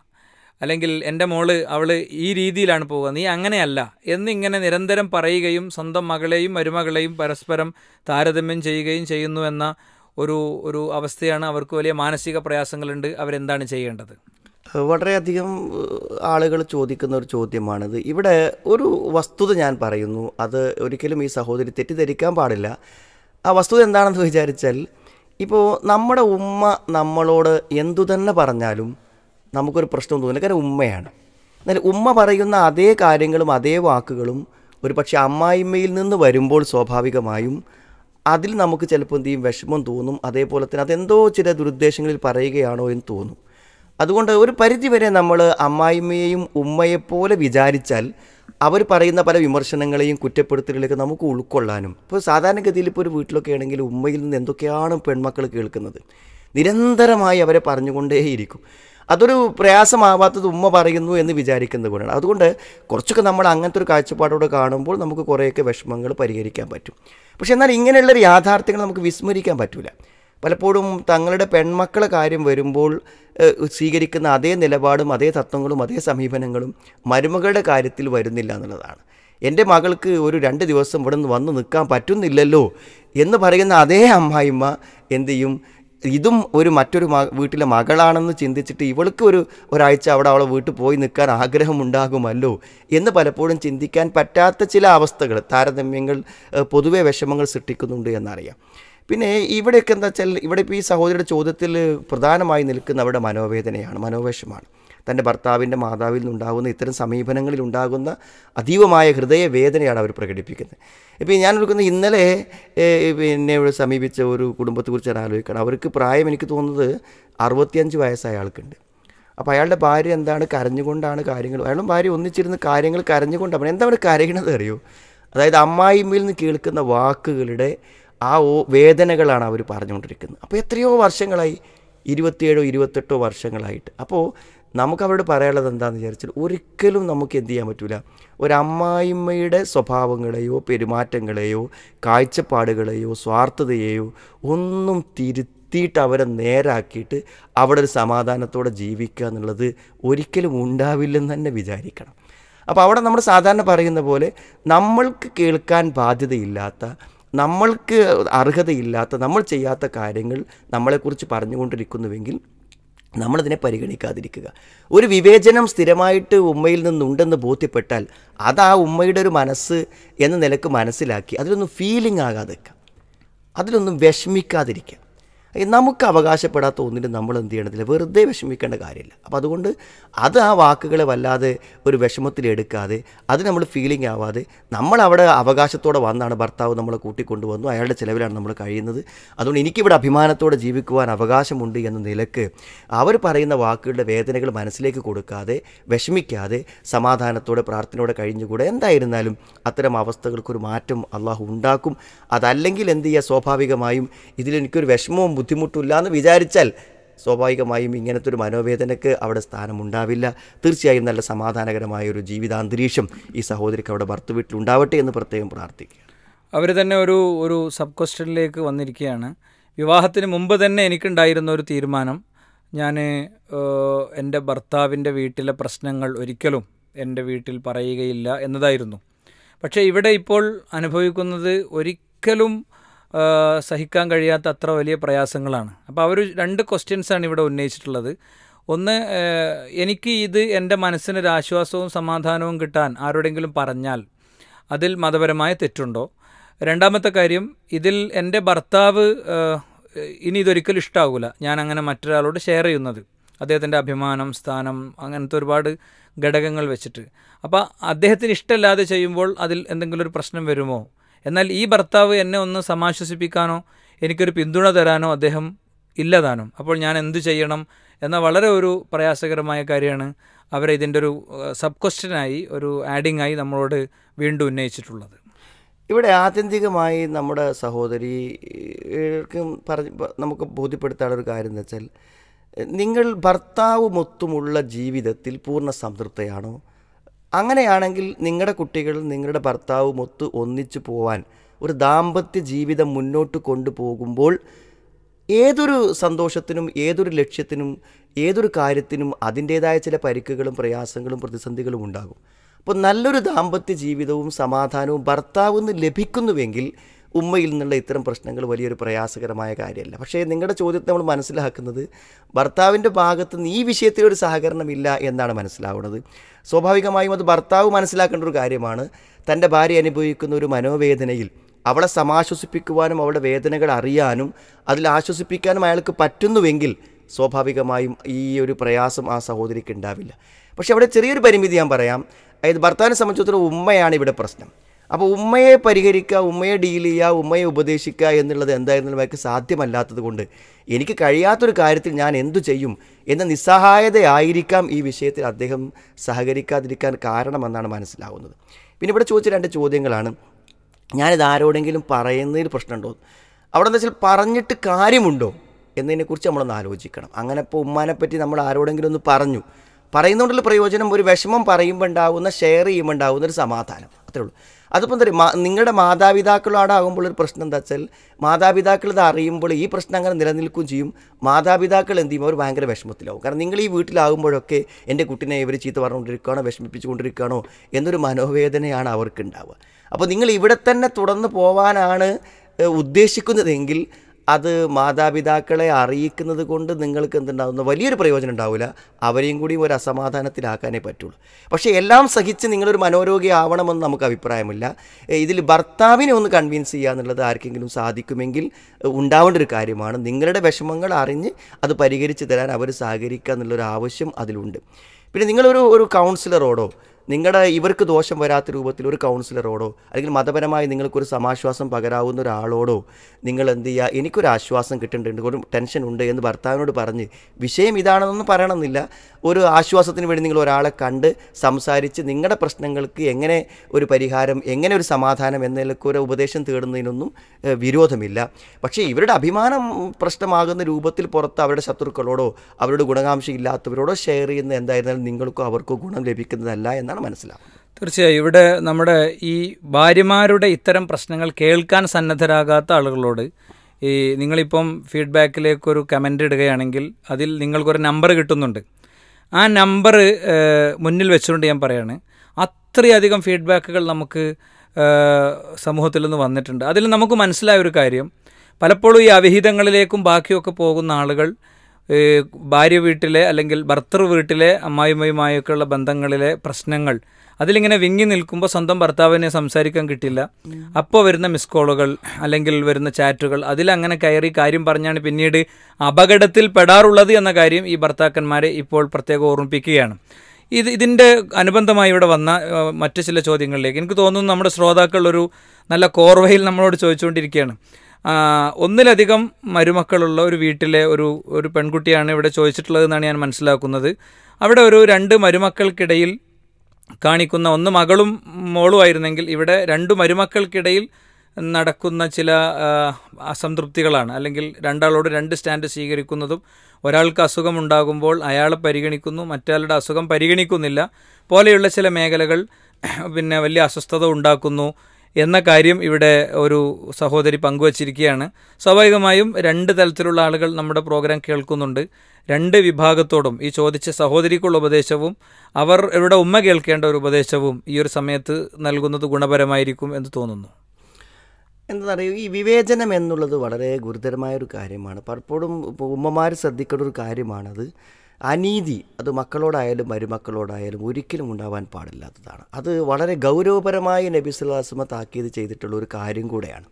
അല്ലെങ്കിൽ എൻ്റെ മോള് അവൾ ഈ രീതിയിലാണ് പോകുക നീ അങ്ങനെയല്ല എന്നിങ്ങനെ നിരന്തരം പറയുകയും സ്വന്തം മകളെയും മരുമകളെയും പരസ്പരം താരതമ്യം ചെയ്യുകയും ചെയ്യുന്നു എന്ന ഒരു ഒരു അവസ്ഥയാണ് അവർക്ക് വലിയ മാനസിക പ്രയാസങ്ങളുണ്ട് അവരെന്താണ് ചെയ്യേണ്ടത് വളരെയധികം ആളുകൾ ചോദിക്കുന്ന ഒരു ചോദ്യമാണിത് ഇവിടെ ഒരു വസ്തുത ഞാൻ പറയുന്നു അത് ഒരിക്കലും ഈ സഹോദരി തെറ്റിദ്ധരിക്കാൻ പാടില്ല ആ വസ്തുത എന്താണെന്ന് വിചാരിച്ചാൽ ഇപ്പോൾ നമ്മുടെ ഉമ്മ നമ്മളോട് എന്തു തന്നെ പറഞ്ഞാലും നമുക്കൊരു പ്രശ്നം തോന്നില്ല കാരണം ഉമ്മയാണ് എന്നാൽ ഉമ്മ പറയുന്ന അതേ കാര്യങ്ങളും അതേ വാക്കുകളും ഒരു പക്ഷേ അമ്മായിമ്മയിൽ നിന്ന് വരുമ്പോൾ സ്വാഭാവികമായും അതിൽ നമുക്ക് ചിലപ്പോൾ എന്തെയും വിഷമം തോന്നും അതേപോലെ തന്നെ അതെന്തോ ചില ദുരുദ്ദേശങ്ങളിൽ പറയുകയാണോ എന്ന് തോന്നും അതുകൊണ്ട് ഒരു പരിധിവരെ നമ്മൾ അമ്മായിമ്മയെയും ഉമ്മയെപ്പോലെ വിചാരിച്ചാൽ അവർ പറയുന്ന പല വിമർശനങ്ങളെയും കുറ്റപ്പെടുത്തലുകളൊക്കെ നമുക്ക് ഉൾക്കൊള്ളാനും ഇപ്പോൾ സാധാരണഗതിയിൽ ഇപ്പോൾ ഒരു വീട്ടിലൊക്കെ ആണെങ്കിൽ ഉമ്മയിൽ നിന്ന് എന്തൊക്കെയാണ് പെൺമക്കൾ കേൾക്കുന്നത് നിരന്തരമായി അവരെ പറഞ്ഞുകൊണ്ടേയിരിക്കും അതൊരു പ്രയാസമാവാത്തത് ഉമ്മ പറയുന്നു എന്ന് വിചാരിക്കുന്നത് കൊണ്ടാണ് അതുകൊണ്ട് കുറച്ചൊക്കെ നമ്മൾ അങ്ങനത്തെ ഒരു കാഴ്ചപ്പാടോടെ കാണുമ്പോൾ നമുക്ക് കുറേയൊക്കെ വിഷമങ്ങൾ പരിഹരിക്കാൻ പറ്റും പക്ഷേ എന്നാൽ ഇങ്ങനെയുള്ളൊരു യാഥാർത്ഥ്യങ്ങൾ നമുക്ക് വിസ്മരിക്കാൻ പറ്റില്ല പലപ്പോഴും തങ്ങളുടെ പെൺമക്കളെ കാര്യം വരുമ്പോൾ സ്വീകരിക്കുന്ന അതേ നിലപാടും അതേ തത്വങ്ങളും അതേ സമീപനങ്ങളും മരുമകളുടെ കാര്യത്തിൽ വരുന്നില്ല എന്നുള്ളതാണ് എൻ്റെ മകൾക്ക് ഒരു രണ്ട് ദിവസം ഇവിടെ നിന്ന് വന്ന് നിൽക്കാൻ പറ്റുന്നില്ലല്ലോ എന്ന് പറയുന്ന അതേ അമ്മായിമ്മ എന്തു ചെയ്യും ഇതും ഒരു മറ്റൊരു വീട്ടിലെ മകളാണെന്ന് ചിന്തിച്ചിട്ട് ഇവൾക്ക് ഒരു ഒരാഴ്ച അവിടെ അവളെ വീട്ടിൽ പോയി നിൽക്കാൻ ആഗ്രഹമുണ്ടാകുമല്ലോ എന്ന് പലപ്പോഴും ചിന്തിക്കാൻ പറ്റാത്ത ചില അവസ്ഥകൾ താരതമ്യങ്ങൾ പൊതുവെ വിഷമങ്ങൾ സൃഷ്ടിക്കുന്നുണ്ട് എന്നറിയാം പിന്നെ ഇവിടെയൊക്കെ എന്താ വെച്ചാൽ ഇവിടെ ഇപ്പോൾ ഈ സഹോദരിയുടെ ചോദ്യത്തിൽ പ്രധാനമായി നിൽക്കുന്ന അവരുടെ മനോവേദനയാണ് മനോവേഷമാണ് തൻ്റെ ഭർത്താവിൻ്റെ മാതാവിൽ നിന്നുണ്ടാകുന്ന ഇത്തരം സമീപനങ്ങളിൽ ഉണ്ടാകുന്ന അതീവമായ ഹൃദയവേദനയാണ് അവർ പ്രകടിപ്പിക്കുന്നത് ഇപ്പോൾ ഞാൻ എടുക്കുന്ന ഇന്നലെ പിന്നെ ഇവിടെ സമീപിച്ച ഒരു കുടുംബത്തെക്കുറിച്ച് ഞാൻ ആലോചിക്കണം അവർക്ക് പ്രായം എനിക്ക് തോന്നുന്നത് അറുപത്തിയഞ്ച് വയസ്സായ ആൾക്കുണ്ട് അപ്പോൾ അയാളുടെ ഭാര്യ എന്താണ് കരഞ്ഞുകൊണ്ടാണ് കാര്യങ്ങൾ അയാളും ഭാര്യ ഒന്നിച്ചിരുന്ന് കാര്യങ്ങൾ കരഞ്ഞുകൊണ്ടാണ് എന്താണ് കരയണത് അറിയോ അതായത് അമ്മായിമ്മയിൽ നിന്ന് കേൾക്കുന്ന വാക്കുകളുടെ ആ ഓ വേദനകളാണ് അവർ പറഞ്ഞുകൊണ്ടിരിക്കുന്നത് അപ്പോൾ എത്രയോ വർഷങ്ങളായി ഇരുപത്തിയേഴോ ഇരുപത്തെട്ടോ വർഷങ്ങളായിട്ട് അപ്പോൾ നമുക്ക് അവരോട് പറയാനുള്ളത് എന്താണെന്ന് വിചാരിച്ചാൽ ഒരിക്കലും നമുക്ക് എന്ത് ചെയ്യാൻ പറ്റില്ല ഒരമ്മായിമ്മയുടെ സ്വഭാവങ്ങളെയോ പെരുമാറ്റങ്ങളെയോ കാഴ്ചപ്പാടുകളെയോ സ്വാർത്ഥതയെയോ ഒന്നും തിരുത്തിയിട്ട് അവരെ നേരാക്കിയിട്ട് അവിടെ ഒരു സമാധാനത്തോടെ ജീവിക്കുക എന്നുള്ളത് ഒരിക്കലും ഉണ്ടാവില്ലെന്ന് തന്നെ വിചാരിക്കണം അപ്പോൾ അവിടെ നമ്മൾ സാധാരണ പറയുന്ന പോലെ നമ്മൾക്ക് കേൾക്കാൻ ബാധ്യതയില്ലാത്ത നമ്മൾക്ക് അർഹതയില്ലാത്ത നമ്മൾ ചെയ്യാത്ത കാര്യങ്ങൾ നമ്മളെക്കുറിച്ച് പറഞ്ഞുകൊണ്ടിരിക്കുന്നുവെങ്കിൽ നമ്മളതിനെ പരിഗണിക്കാതിരിക്കുക ഒരു വിവേചനം സ്ഥിരമായിട്ട് ഉമ്മയിൽ നിന്നുണ്ടെന്ന് ബോധ്യപ്പെട്ടാൽ അത് ആ ഉമ്മയുടെ ഒരു മനസ്സ് എന്ന നിലക്ക് മനസ്സിലാക്കി അതിലൊന്നും ഫീലിംഗ് ആകാതിരിക്കുക അതിലൊന്നും വിഷമിക്കാതിരിക്കുക നമുക്ക് അവകാശപ്പെടാത്ത ഒന്നിന് നമ്മൾ എന്ത് ചെയ്യണതില്ല വെറുതെ വിഷമിക്കേണ്ട കാര്യമില്ല അപ്പോൾ അതുകൊണ്ട് അത് ആ വാക്കുകളെ വല്ലാതെ ഒരു വിഷമത്തിലെടുക്കാതെ അത് നമ്മൾ ഫീലിംഗ് ആവാതെ നമ്മളവിടെ അവകാശത്തോടെ വന്നാണ് ഭർത്താവ് നമ്മളെ കൂട്ടിക്കൊണ്ടുവന്നു അയാളുടെ ചിലവിലാണ് നമ്മൾ കഴിയുന്നത് അതുകൊണ്ട് എനിക്കിവിടെ അഭിമാനത്തോടെ ജീവിക്കുവാൻ അവകാശമുണ്ട് എന്ന നിലക്ക് അവർ പറയുന്ന വാക്കുകളുടെ വേദനകൾ മനസ്സിലേക്ക് കൊടുക്കാതെ വിഷമിക്കാതെ സമാധാനത്തോടെ പ്രാർത്ഥനയോടെ കഴിഞ്ഞുകൂടെ എന്തായിരുന്നാലും അത്തരം അവസ്ഥകൾക്കൊരു മാറ്റം അള്ളാഹു ഉണ്ടാക്കും അതല്ലെങ്കിൽ എന്ത് ചെയ്യുക സ്വാഭാവികമായും ഇതിലെനിക്കൊരു വിഷമവും ബുദ്ധിമുട്ടില്ല എന്ന് വിചാരിച്ചാൽ സ്വാഭാവികമായും ഇങ്ങനത്തെ ഒരു മനോവേദനയ്ക്ക് അവിടെ സ്ഥാനമുണ്ടാവില്ല തീർച്ചയായും നല്ല സമാധാനകരമായ ഒരു ജീവിതാന്തരീക്ഷം ഈ സഹോദരിക്ക് അവിടെ ഭർത്ത് വീട്ടിലുണ്ടാവട്ടെ എന്ന് പ്രത്യേകം പ്രാർത്ഥിക്കുക അവർ തന്നെ ഒരു ഒരു സബ് ക്വസ്റ്റ്യനിലേക്ക് വന്നിരിക്കുകയാണ് വിവാഹത്തിന് മുമ്പ് തന്നെ എനിക്കുണ്ടായിരുന്ന ഒരു തീരുമാനം ഞാൻ എൻ്റെ ഭർത്താവിൻ്റെ വീട്ടിലെ പ്രശ്നങ്ങൾ ഒരിക്കലും എൻ്റെ വീട്ടിൽ പറയുകയില്ല എന്നതായിരുന്നു പക്ഷേ ഇവിടെ ഇപ്പോൾ അനുഭവിക്കുന്നത് ഒരിക്കലും സഹിക്കാൻ കഴിയാത്ത അത്ര വലിയ പ്രയാസങ്ങളാണ് അപ്പോൾ അവർ രണ്ട് ക്വസ്റ്റ്യൻസാണ് ഇവിടെ ഉന്നയിച്ചിട്ടുള്ളത് ഒന്ന് എനിക്ക് ഇത് എൻ്റെ മനസ്സിന് ആശ്വാസവും സമാധാനവും കിട്ടാൻ ആരോടെങ്കിലും പറഞ്ഞാൽ അതിൽ മതപരമായ തെറ്റുണ്ടോ രണ്ടാമത്തെ കാര്യം ഇതിൽ എൻ്റെ ഭർത്താവ് ഇനി ഇതൊരിക്കലും ഇഷ്ടാവില്ല ഞാൻ അങ്ങനെ മറ്റൊരാളോട് ഷെയർ ചെയ്യുന്നത് അദ്ദേഹത്തിൻ്റെ അഭിമാനം സ്ഥാനം അങ്ങനത്തെ ഒരുപാട് ഘടകങ്ങൾ വെച്ചിട്ട് അപ്പോൾ അദ്ദേഹത്തിന് ഇഷ്ടമല്ലാതെ ചെയ്യുമ്പോൾ അതിൽ എന്തെങ്കിലും ഒരു പ്രശ്നം വരുമോ എന്നാൽ ഈ ഭർത്താവ് എന്നെ ഒന്ന് സമാശ്വസിപ്പിക്കാനോ എനിക്കൊരു പിന്തുണ തരാനോ അദ്ദേഹം ഇല്ലതാനും അപ്പോൾ ഞാൻ എന്തു ചെയ്യണം എന്ന വളരെ ഒരു പ്രയാസകരമായ കാര്യമാണ് അവരെ ഇതിൻ്റെ ഒരു സബ് ക്വസ്റ്റ്യനായി ഒരു ആയി നമ്മളോട് വീണ്ടും ഉന്നയിച്ചിട്ടുള്ളത് ഇവിടെ ആത്യന്തികമായി നമ്മുടെ സഹോദരി പറഞ്ഞ് നമുക്ക് ബോധ്യപ്പെടുത്താനുള്ള ഒരു കാര്യം എന്ന് വെച്ചാൽ നിങ്ങൾ ഭർത്താവുമൊത്തുമുള്ള ജീവിതത്തിൽ പൂർണ്ണ സംതൃപ്തയാണോ അങ്ങനെയാണെങ്കിൽ നിങ്ങളുടെ കുട്ടികൾ നിങ്ങളുടെ ഭർത്താവുമൊത്ത് ഒന്നിച്ചു പോവാൻ ഒരു ദാമ്പത്യ ജീവിതം മുന്നോട്ട് കൊണ്ടുപോകുമ്പോൾ ഏതൊരു സന്തോഷത്തിനും ഏതൊരു ലക്ഷ്യത്തിനും ഏതൊരു കാര്യത്തിനും അതിൻ്റേതായ ചില പരിക്കുകളും പ്രയാസങ്ങളും പ്രതിസന്ധികളും ഉണ്ടാകും അപ്പോൾ നല്ലൊരു ദാമ്പത്യ ജീവിതവും സമാധാനവും ഭർത്താവ് നിന്ന് ലഭിക്കുന്നുവെങ്കിൽ ഉമ്മയിൽ നിന്നുള്ള ഇത്തരം പ്രശ്നങ്ങൾ വലിയൊരു പ്രയാസകരമായ കാര്യമല്ല പക്ഷേ നിങ്ങളുടെ ചോദ്യത്തെ നമ്മൾ മനസ്സിലാക്കുന്നത് ഭർത്താവിൻ്റെ ഭാഗത്ത് നിന്ന് ഈ വിഷയത്തിലൊരു സഹകരണമില്ല എന്നാണ് മനസ്സിലാവുന്നത് സ്വാഭാവികമായും അത് ഭർത്താവ് മനസ്സിലാക്കേണ്ട ഒരു കാര്യമാണ് തൻ്റെ ഭാര്യ അനുഭവിക്കുന്ന ഒരു മനോവേദനയിൽ അവളെ സമാശ്വസിപ്പിക്കുവാനും അവളുടെ വേദനകൾ അറിയാനും അതിൽ ആശ്വസിപ്പിക്കാനും അയാൾക്ക് പറ്റുന്നുവെങ്കിൽ സ്വാഭാവികമായും ഈ ഒരു പ്രയാസം ആ സഹോദരിക്ക് ഉണ്ടാവില്ല പക്ഷേ അവിടെ ചെറിയൊരു പരിമിതി ഞാൻ പറയാം അതായത് ഭർത്താവിനെ സംബന്ധിച്ചിടത്തോളം ഉമ്മയാണ് ഇവിടെ പ്രശ്നം അപ്പോൾ ഉമ്മയെ പരിഹരിക്കുക ഉമ്മയെ ഡീൽ ചെയ്യുക ഉമ്മയെ ഉപദേശിക്കുക എന്നുള്ളത് എന്തായിരുന്നാലും അവർക്ക് സാധ്യമല്ലാത്തത് കൊണ്ട് എനിക്ക് കഴിയാത്തൊരു കാര്യത്തിൽ ഞാൻ എന്തു ചെയ്യും എന്ന നിസ്സഹായതയായിരിക്കാം ഈ വിഷയത്തിൽ അദ്ദേഹം സഹകരിക്കാതിരിക്കാൻ കാരണമെന്നാണ് മനസ്സിലാവുന്നത് പിന്നെ ഇവിടെ ചോദിച്ച രണ്ട് ചോദ്യങ്ങളാണ് ഞാനിത് ആരോടെങ്കിലും പറയുന്നതിൽ പ്രശ്നമുണ്ടോ അവിടെ എന്താ വെച്ചാൽ പറഞ്ഞിട്ട് കാര്യമുണ്ടോ എന്നതിനെക്കുറിച്ച് നമ്മളൊന്ന് ആലോചിക്കണം അങ്ങനെ ഇപ്പോൾ ഉമ്മാനെ പറ്റി നമ്മൾ ആരോടെങ്കിലും ഒന്ന് പറഞ്ഞു പറയുന്നതുകൊണ്ടുള്ള പ്രയോജനം ഒരു വിഷമം പറയുമ്പോൾ ഉണ്ടാകുന്ന ഷെയർ ചെയ്യുമ്പോൾ ഉണ്ടാകുന്ന ഒരു സമാധാനം അത്രേ ഉള്ളൂ അതിപ്പം തരും നിങ്ങളുടെ ആകുമ്പോൾ ഒരു പ്രശ്നം എന്താ വെച്ചാൽ മാതാപിതാക്കൾ ഇത് അറിയുമ്പോൾ ഈ പ്രശ്നം അങ്ങനെ നിലനിൽക്കുകയും ചെയ്യും മാതാപിതാക്കൾ എന്ത് ചെയ്യും അവർ ഭയങ്കര വിഷമത്തിലാവും കാരണം നിങ്ങൾ ഈ വീട്ടിലാകുമ്പോഴൊക്കെ എൻ്റെ കുട്ടിനെ ഇവർ ചീത്ത പറഞ്ഞുകൊണ്ടിരിക്കുകയാണോ വിഷമിപ്പിച്ചുകൊണ്ടിരിക്കുകയാണോ എന്നൊരു മനോവേദനയാണ് അവർക്കുണ്ടാവുക അപ്പോൾ നിങ്ങൾ ഇവിടെ തന്നെ തുടർന്ന് പോവാനാണ് ഉദ്ദേശിക്കുന്നതെങ്കിൽ അത് മാതാപിതാക്കളെ അറിയിക്കുന്നത് കൊണ്ട് നിങ്ങൾക്ക് എന്തുണ്ടാകുന്ന വലിയൊരു പ്രയോജനം ഉണ്ടാവില്ല അവരെയും കൂടി ഒരു അസമാധാനത്തിലാക്കാനേ പറ്റുള്ളൂ പക്ഷേ എല്ലാം സഹിച്ച് നിങ്ങളൊരു മനോരോഗി ആവണമെന്ന് നമുക്ക് അഭിപ്രായമില്ല ഇതിൽ ഭർത്താവിനെ ഒന്ന് കൺവിൻസ് ചെയ്യുക എന്നുള്ളത് ആർക്കെങ്കിലും സാധിക്കുമെങ്കിൽ ഉണ്ടാവേണ്ട ഒരു കാര്യമാണ് നിങ്ങളുടെ വിഷമങ്ങൾ അറിഞ്ഞ് അത് പരിഹരിച്ച് തരാൻ അവർ സഹകരിക്കുക എന്നുള്ളൊരു ആവശ്യം അതിലുണ്ട് പിന്നെ നിങ്ങളൊരു ഒരു കൗൺസിലറോടോ നിങ്ങളുടെ ഇവർക്ക് ദോഷം വരാത്ത രൂപത്തിൽ ഒരു കൗൺസിലറോടോ അല്ലെങ്കിൽ മതപരമായി നിങ്ങൾക്കൊരു സമാശ്വാസം പകരാവുന്ന ഒരാളോടോ നിങ്ങൾ എന്ത് ചെയ്യുക എനിക്കൊരു ആശ്വാസം കിട്ടുന്നുണ്ട് ഒരു ടെൻഷൻ ഉണ്ട് എന്ന് ഭർത്താവിനോട് പറഞ്ഞ് വിഷയം ഇതാണെന്നൊന്നും പറയണമെന്നില്ല ഒരു ആശ്വാസത്തിന് വേണ്ടി നിങ്ങൾ ഒരാളെ കണ്ട് സംസാരിച്ച് നിങ്ങളുടെ പ്രശ്നങ്ങൾക്ക് എങ്ങനെ ഒരു പരിഹാരം എങ്ങനെ ഒരു സമാധാനം എന്നതിലൊക്കെ ഒരു ഉപദേശം തേടുന്നതിനൊന്നും വിരോധമില്ല പക്ഷേ ഇവരുടെ അഭിമാനം പ്രശ്നമാകുന്ന രൂപത്തിൽ പുറത്ത് അവരുടെ ശത്രുക്കളോടോ അവരുടെ ഗുണകാംക്ഷ ഇല്ലാത്തവരോടോ ഷെയർ ചെയ്യുന്ന എന്തായിരുന്നാലും നിങ്ങൾക്കോ അവർക്കോ ഗുണം ലഭിക്കുന്നതല്ല എന്നാണ് എന്നാണ് മനസ്സിലാവുന്നത് തീർച്ചയായും ഇവിടെ നമ്മുടെ ഈ ഭാര്യമാരുടെ ഇത്തരം പ്രശ്നങ്ങൾ കേൾക്കാൻ സന്നദ്ധരാകാത്ത ആളുകളോട് ഈ നിങ്ങളിപ്പം ഫീഡ്ബാക്കിലേക്കൊരു കമൻ്റ് ഇടുകയാണെങ്കിൽ അതിൽ നിങ്ങൾക്കൊരു നമ്പർ കിട്ടുന്നുണ്ട് ആ നമ്പർ മുന്നിൽ വെച്ചുകൊണ്ട് ഞാൻ പറയാണ് അത്രയധികം ഫീഡ്ബാക്കുകൾ നമുക്ക് സമൂഹത്തിൽ നിന്ന് വന്നിട്ടുണ്ട് അതിൽ നമുക്ക് മനസ്സിലായ ഒരു കാര്യം പലപ്പോഴും ഈ അവിഹിതങ്ങളിലേക്കും ബാക്കിയൊക്കെ പോകുന്ന ആളുകൾ ഭാര്യ വീട്ടിലെ അല്ലെങ്കിൽ ഭർത്തൃ വീട്ടിലെ അമ്മായിമ്മയുമായൊക്കെയുള്ള ബന്ധങ്ങളിലെ പ്രശ്നങ്ങൾ അതിലിങ്ങനെ വിങ്ങി നിൽക്കുമ്പോൾ സ്വന്തം ഭർത്താവിനെ സംസാരിക്കാൻ കിട്ടില്ല അപ്പോൾ വരുന്ന മിസ് കോളുകൾ അല്ലെങ്കിൽ വരുന്ന ചാറ്റുകൾ അതിലങ്ങനെ കയറി കാര്യം പറഞ്ഞാണ് പിന്നീട് അപകടത്തിൽ പെടാറുള്ളത് എന്ന കാര്യം ഈ ഭർത്താക്കന്മാരെ ഇപ്പോൾ പ്രത്യേകം ഓർമ്മിപ്പിക്കുകയാണ് ഇത് ഇതിൻ്റെ അനുബന്ധമായി ഇവിടെ വന്ന മറ്റു ചില ചോദ്യങ്ങളിലേക്ക് എനിക്ക് തോന്നുന്നു നമ്മുടെ ശ്രോതാക്കളൊരു ഒരു നല്ല കോർവയിൽ നമ്മളോട് ചോദിച്ചുകൊണ്ടിരിക്കുകയാണ് ഒന്നിലധികം മരുമക്കളുള്ള ഒരു വീട്ടിലെ ഒരു ഒരു പെൺകുട്ടിയാണ് ഇവിടെ ചോദിച്ചിട്ടുള്ളതെന്നാണ് ഞാൻ മനസ്സിലാക്കുന്നത് അവിടെ ഒരു രണ്ട് മരുമക്കൾക്കിടയിൽ കാണിക്കുന്ന ഒന്ന് മകളും മോളുമായിരുന്നെങ്കിൽ ഇവിടെ രണ്ട് മരുമക്കൾക്കിടയിൽ നടക്കുന്ന ചില അസംതൃപ്തികളാണ് അല്ലെങ്കിൽ രണ്ടാളോട് രണ്ട് സ്റ്റാൻഡ് സ്വീകരിക്കുന്നതും ഒരാൾക്ക് അസുഖം ഉണ്ടാകുമ്പോൾ അയാളെ പരിഗണിക്കുന്നു മറ്റയാളുടെ അസുഖം പരിഗണിക്കുന്നില്ല പോലെയുള്ള ചില മേഖലകൾ പിന്നെ വലിയ അസ്വസ്ഥത ഉണ്ടാക്കുന്നു എന്ന കാര്യം ഇവിടെ ഒരു സഹോദരി പങ്കുവച്ചിരിക്കുകയാണ് സ്വാഭാവികമായും രണ്ട് തലത്തിലുള്ള ആളുകൾ നമ്മുടെ പ്രോഗ്രാം കേൾക്കുന്നുണ്ട് രണ്ട് വിഭാഗത്തോടും ഈ ചോദിച്ച സഹോദരിക്കുള്ള ഉപദേശവും അവർ ഇവിടെ ഉമ്മ കേൾക്കേണ്ട ഒരു ഉപദേശവും ഈ ഒരു സമയത്ത് നൽകുന്നത് ഗുണപരമായിരിക്കും എന്ന് തോന്നുന്നു എന്താണെന്നറിയോ ഈ വിവേചനം എന്നുള്ളത് വളരെ ഒരു കാര്യമാണ് പലപ്പോഴും ഉമ്മമാർ ശ്രദ്ധിക്കേണ്ട ഒരു കാര്യമാണത് അനീതി അത് മക്കളോടായാലും മരുമക്കളോടായാലും ഒരിക്കലും ഉണ്ടാവാൻ പാടില്ലാത്തതാണ് അത് വളരെ ഗൗരവപരമായി നബി സുല്ലാസ്മ താക്കീത് ചെയ്തിട്ടുള്ള ഒരു കാര്യം കൂടെയാണ്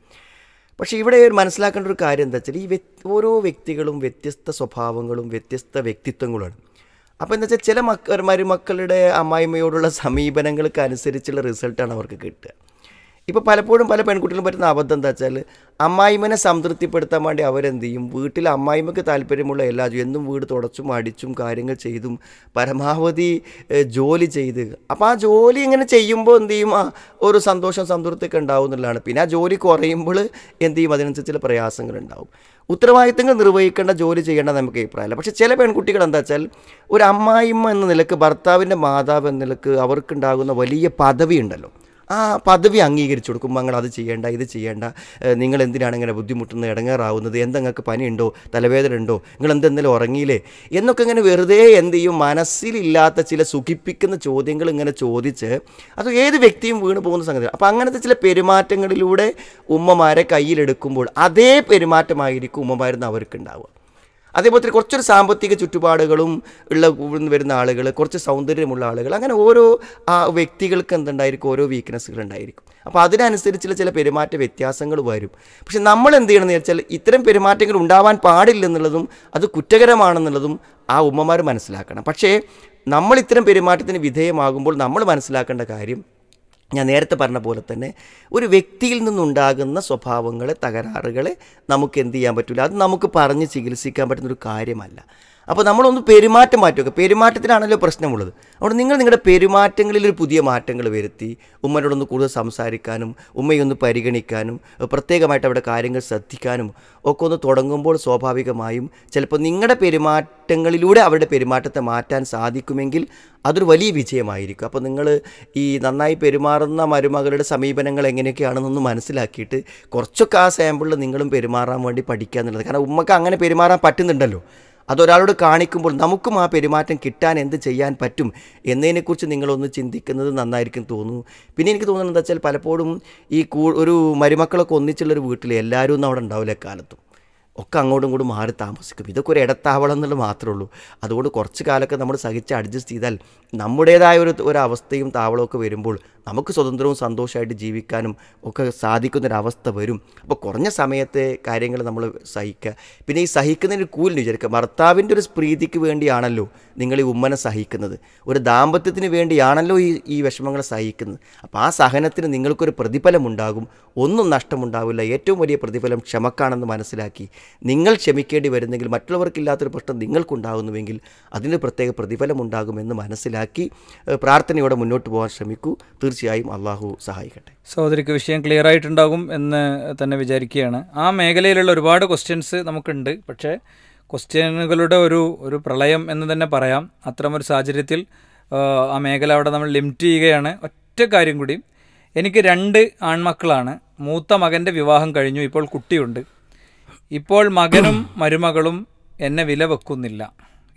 പക്ഷേ ഇവിടെ ഒരു മനസ്സിലാക്കേണ്ട ഒരു കാര്യം എന്താ വെച്ചാൽ ഈ ഓരോ വ്യക്തികളും വ്യത്യസ്ത സ്വഭാവങ്ങളും വ്യത്യസ്ത വ്യക്തിത്വങ്ങളുമാണ് അപ്പോൾ എന്താ വെച്ചാൽ ചില മക്ക മരുമക്കളുടെ അമ്മായിമ്മയോടുള്ള സമീപനങ്ങൾക്ക് അനുസരിച്ചുള്ള റിസൾട്ടാണ് അവർക്ക് കിട്ടുക ഇപ്പോൾ പലപ്പോഴും പല പെൺകുട്ടികളും പറ്റുന്ന അബദ്ധം എന്താ വെച്ചാൽ അമ്മായിമ്മനെ സംതൃപ്തിപ്പെടുത്താൻ വേണ്ടി അവരെന്ത് ചെയ്യും വീട്ടിൽ അമ്മായിമ്മക്ക് താല്പര്യമുള്ള എല്ലാ എന്നും വീട് തുടച്ചും അടിച്ചും കാര്യങ്ങൾ ചെയ്തും പരമാവധി ജോലി ചെയ്ത് അപ്പോൾ ആ ജോലി ഇങ്ങനെ ചെയ്യുമ്പോൾ എന്ത് ചെയ്യും ആ ഒരു സന്തോഷം സംതൃപ്തിയൊക്കെ ഉണ്ടാവും എന്നുള്ളതാണ് പിന്നെ ആ ജോലി കുറയുമ്പോൾ എന്ത് ചെയ്യും അതിനനുസരിച്ച് ചില പ്രയാസങ്ങളുണ്ടാവും ഉത്തരവാദിത്തങ്ങൾ നിർവഹിക്കേണ്ട ജോലി ചെയ്യേണ്ട നമുക്ക് അഭിപ്രായമല്ല പക്ഷേ ചില പെൺകുട്ടികൾ എന്താ വെച്ചാൽ ഒരു അമ്മായിമ്മ എന്ന നിലക്ക് ഭർത്താവിൻ്റെ മാതാവ് എന്ന നിലക്ക് അവർക്കുണ്ടാകുന്ന വലിയ പദവി ഉണ്ടല്ലോ ആ പദവി അംഗീകരിച്ചു കൊടുക്കും മങ്ങൾ അത് ചെയ്യേണ്ട ഇത് ചെയ്യേണ്ട നിങ്ങൾ എന്തിനാണ് ഇങ്ങനെ ബുദ്ധിമുട്ടുന്നത് ഇടങ്ങാറാവുന്നത് എന്തെങ്ങൾക്ക് പനിയുണ്ടോ തലവേദന ഉണ്ടോ നിങ്ങൾ എന്തെന്തെങ്കിലും ഉറങ്ങിയില്ലേ എന്നൊക്കെ ഇങ്ങനെ വെറുതെ എന്ത് ചെയ്യും മനസ്സിലില്ലാത്ത ചില സുഖിപ്പിക്കുന്ന ചോദ്യങ്ങൾ ഇങ്ങനെ ചോദിച്ച് അത് ഏത് വ്യക്തിയും വീണ് പോകുന്ന സംഗതിയാണ് അപ്പോൾ അങ്ങനത്തെ ചില പെരുമാറ്റങ്ങളിലൂടെ ഉമ്മമാരെ കയ്യിലെടുക്കുമ്പോൾ അതേ പെരുമാറ്റമായിരിക്കും ഉമ്മമാരെന്ന് അവർക്കുണ്ടാവുക അതേപോലെ തന്നെ കുറച്ചൊരു സാമ്പത്തിക ചുറ്റുപാടുകളും ഉള്ള വരുന്ന ആളുകൾ കുറച്ച് സൗന്ദര്യമുള്ള ആളുകൾ അങ്ങനെ ഓരോ വ്യക്തികൾക്ക് എന്തുണ്ടായിരിക്കും ഓരോ വീക്ക്നെസ്സുകൾ ഉണ്ടായിരിക്കും അപ്പോൾ അതിനനുസരിച്ചുള്ള ചില പെരുമാറ്റ വ്യത്യാസങ്ങൾ വരും പക്ഷെ നമ്മൾ എന്ത് ചെയ്യണമെന്ന് വെച്ചാൽ ഇത്തരം പെരുമാറ്റങ്ങൾ ഉണ്ടാവാൻ പാടില്ലെന്നുള്ളതും അത് കുറ്റകരമാണെന്നുള്ളതും ആ ഉമ്മമാർ മനസ്സിലാക്കണം പക്ഷേ നമ്മൾ ഇത്തരം പെരുമാറ്റത്തിന് വിധേയമാകുമ്പോൾ നമ്മൾ മനസ്സിലാക്കേണ്ട കാര്യം ഞാൻ നേരത്തെ പറഞ്ഞ പോലെ തന്നെ ഒരു വ്യക്തിയിൽ നിന്നുണ്ടാകുന്ന സ്വഭാവങ്ങളെ തകരാറുകളെ നമുക്ക് എന്ത് ചെയ്യാൻ പറ്റില്ല അത് നമുക്ക് പറഞ്ഞ് ചികിത്സിക്കാൻ പറ്റുന്നൊരു കാര്യമല്ല അപ്പോൾ നമ്മളൊന്ന് പെരുമാറ്റം മാറ്റുക പെരുമാറ്റത്തിനാണല്ലോ പ്രശ്നമുള്ളത് അതുകൊണ്ട് നിങ്ങൾ നിങ്ങളുടെ പെരുമാറ്റങ്ങളിൽ ഒരു പുതിയ മാറ്റങ്ങൾ വരുത്തി ഉമ്മനോടൊന്ന് കൂടുതൽ സംസാരിക്കാനും ഉമ്മയൊന്ന് പരിഗണിക്കാനും പ്രത്യേകമായിട്ട് അവിടെ കാര്യങ്ങൾ ശ്രദ്ധിക്കാനും ഒക്കെ ഒന്ന് തുടങ്ങുമ്പോൾ സ്വാഭാവികമായും ചിലപ്പോൾ നിങ്ങളുടെ പെരുമാറ്റങ്ങളിലൂടെ അവരുടെ പെരുമാറ്റത്തെ മാറ്റാൻ സാധിക്കുമെങ്കിൽ അതൊരു വലിയ വിജയമായിരിക്കും അപ്പോൾ നിങ്ങൾ ഈ നന്നായി പെരുമാറുന്ന മരുമകളുടെ സമീപനങ്ങൾ എങ്ങനെയൊക്കെയാണെന്നൊന്ന് മനസ്സിലാക്കിയിട്ട് കുറച്ചൊക്കെ ആ സാമ്പിളിൽ നിങ്ങളും പെരുമാറാൻ വേണ്ടി പഠിക്കുക എന്നുള്ളത് കാരണം ഉമ്മക്ക് അങ്ങനെ പെരുമാറാൻ പറ്റുന്നുണ്ടല്ലോ അതൊരാളോട് കാണിക്കുമ്പോൾ നമുക്കും ആ പെരുമാറ്റം കിട്ടാൻ എന്ത് ചെയ്യാൻ പറ്റും എന്നതിനെക്കുറിച്ച് നിങ്ങളൊന്ന് ചിന്തിക്കുന്നത് നന്നായിരിക്കും തോന്നുന്നു പിന്നെ എനിക്ക് തോന്നുന്നത് എന്താ വെച്ചാൽ പലപ്പോഴും ഈ കൂ ഒരു മരുമക്കളൊക്കെ ഒന്നിച്ചുള്ളൊരു വീട്ടിൽ എല്ലാവരും ഒന്നും അവിടെ ഉണ്ടാവില്ല കാലത്തും ഒക്കെ അങ്ങോട്ടും ഇങ്ങോട്ടും മാറി താമസിക്കും ഇതൊക്കെ ഒരു ഇടത്താവളം എന്നുള്ളത് മാത്രമേ ഉള്ളൂ അതുകൊണ്ട് കുറച്ച് കാലമൊക്കെ നമ്മൾ സഹിച്ച് അഡ്ജസ്റ്റ് ചെയ്താൽ നമ്മുടേതായ ഒരു ഒരവസ്ഥയും താവളമൊക്കെ വരുമ്പോൾ നമുക്ക് സ്വതന്ത്രവും സന്തോഷമായിട്ട് ജീവിക്കാനും ഒക്കെ സാധിക്കുന്നൊരവസ്ഥ വരും അപ്പോൾ കുറഞ്ഞ സമയത്തെ കാര്യങ്ങൾ നമ്മൾ സഹിക്കുക പിന്നെ ഈ സഹിക്കുന്നതിന് കൂലിന് വിചാരിക്കുക ഭർത്താവിൻ്റെ ഒരു പ്രീതിക്ക് വേണ്ടിയാണല്ലോ നിങ്ങൾ ഈ ഉമ്മനെ സഹിക്കുന്നത് ഒരു ദാമ്പത്യത്തിന് വേണ്ടിയാണല്ലോ ഈ ഈ വിഷമങ്ങൾ സഹിക്കുന്നത് അപ്പോൾ ആ സഹനത്തിന് നിങ്ങൾക്കൊരു പ്രതിഫലമുണ്ടാകും ഒന്നും നഷ്ടമുണ്ടാവില്ല ഏറ്റവും വലിയ പ്രതിഫലം ക്ഷമക്കാണെന്ന് മനസ്സിലാക്കി നിങ്ങൾ ക്ഷമിക്കേണ്ടി വരുന്നെങ്കിൽ മറ്റുള്ളവർക്കില്ലാത്തൊരു പ്രശ്നം നിങ്ങൾക്കുണ്ടാകുന്നുവെങ്കിൽ അതിന് പ്രത്യേക പ്രതിഫലമുണ്ടാകുമെന്ന് മനസ്സിലാക്കി പ്രാർത്ഥനയോടെ മുന്നോട്ട് പോകാൻ ശ്രമിക്കൂ തീർച്ചയായും തീർച്ചയായും അള്ളാഹു സഹായിക്കട്ടെ സഹോദരിക്ക് വിഷയം ക്ലിയർ ആയിട്ടുണ്ടാകും എന്ന് തന്നെ വിചാരിക്കുകയാണ് ആ മേഖലയിലുള്ള ഒരുപാട് ക്വസ്റ്റ്യൻസ് നമുക്കുണ്ട് പക്ഷേ ക്വസ്റ്റ്യനുകളുടെ ഒരു ഒരു പ്രളയം എന്ന് തന്നെ പറയാം അത്തരമൊരു സാഹചര്യത്തിൽ ആ മേഖല അവിടെ നമ്മൾ ലിമിറ്റ് ചെയ്യുകയാണ് ഒറ്റ കാര്യം കൂടി എനിക്ക് രണ്ട് ആൺമക്കളാണ് മൂത്ത മകൻ്റെ വിവാഹം കഴിഞ്ഞു ഇപ്പോൾ കുട്ടിയുണ്ട് ഇപ്പോൾ മകനും മരുമകളും എന്നെ വില വെക്കുന്നില്ല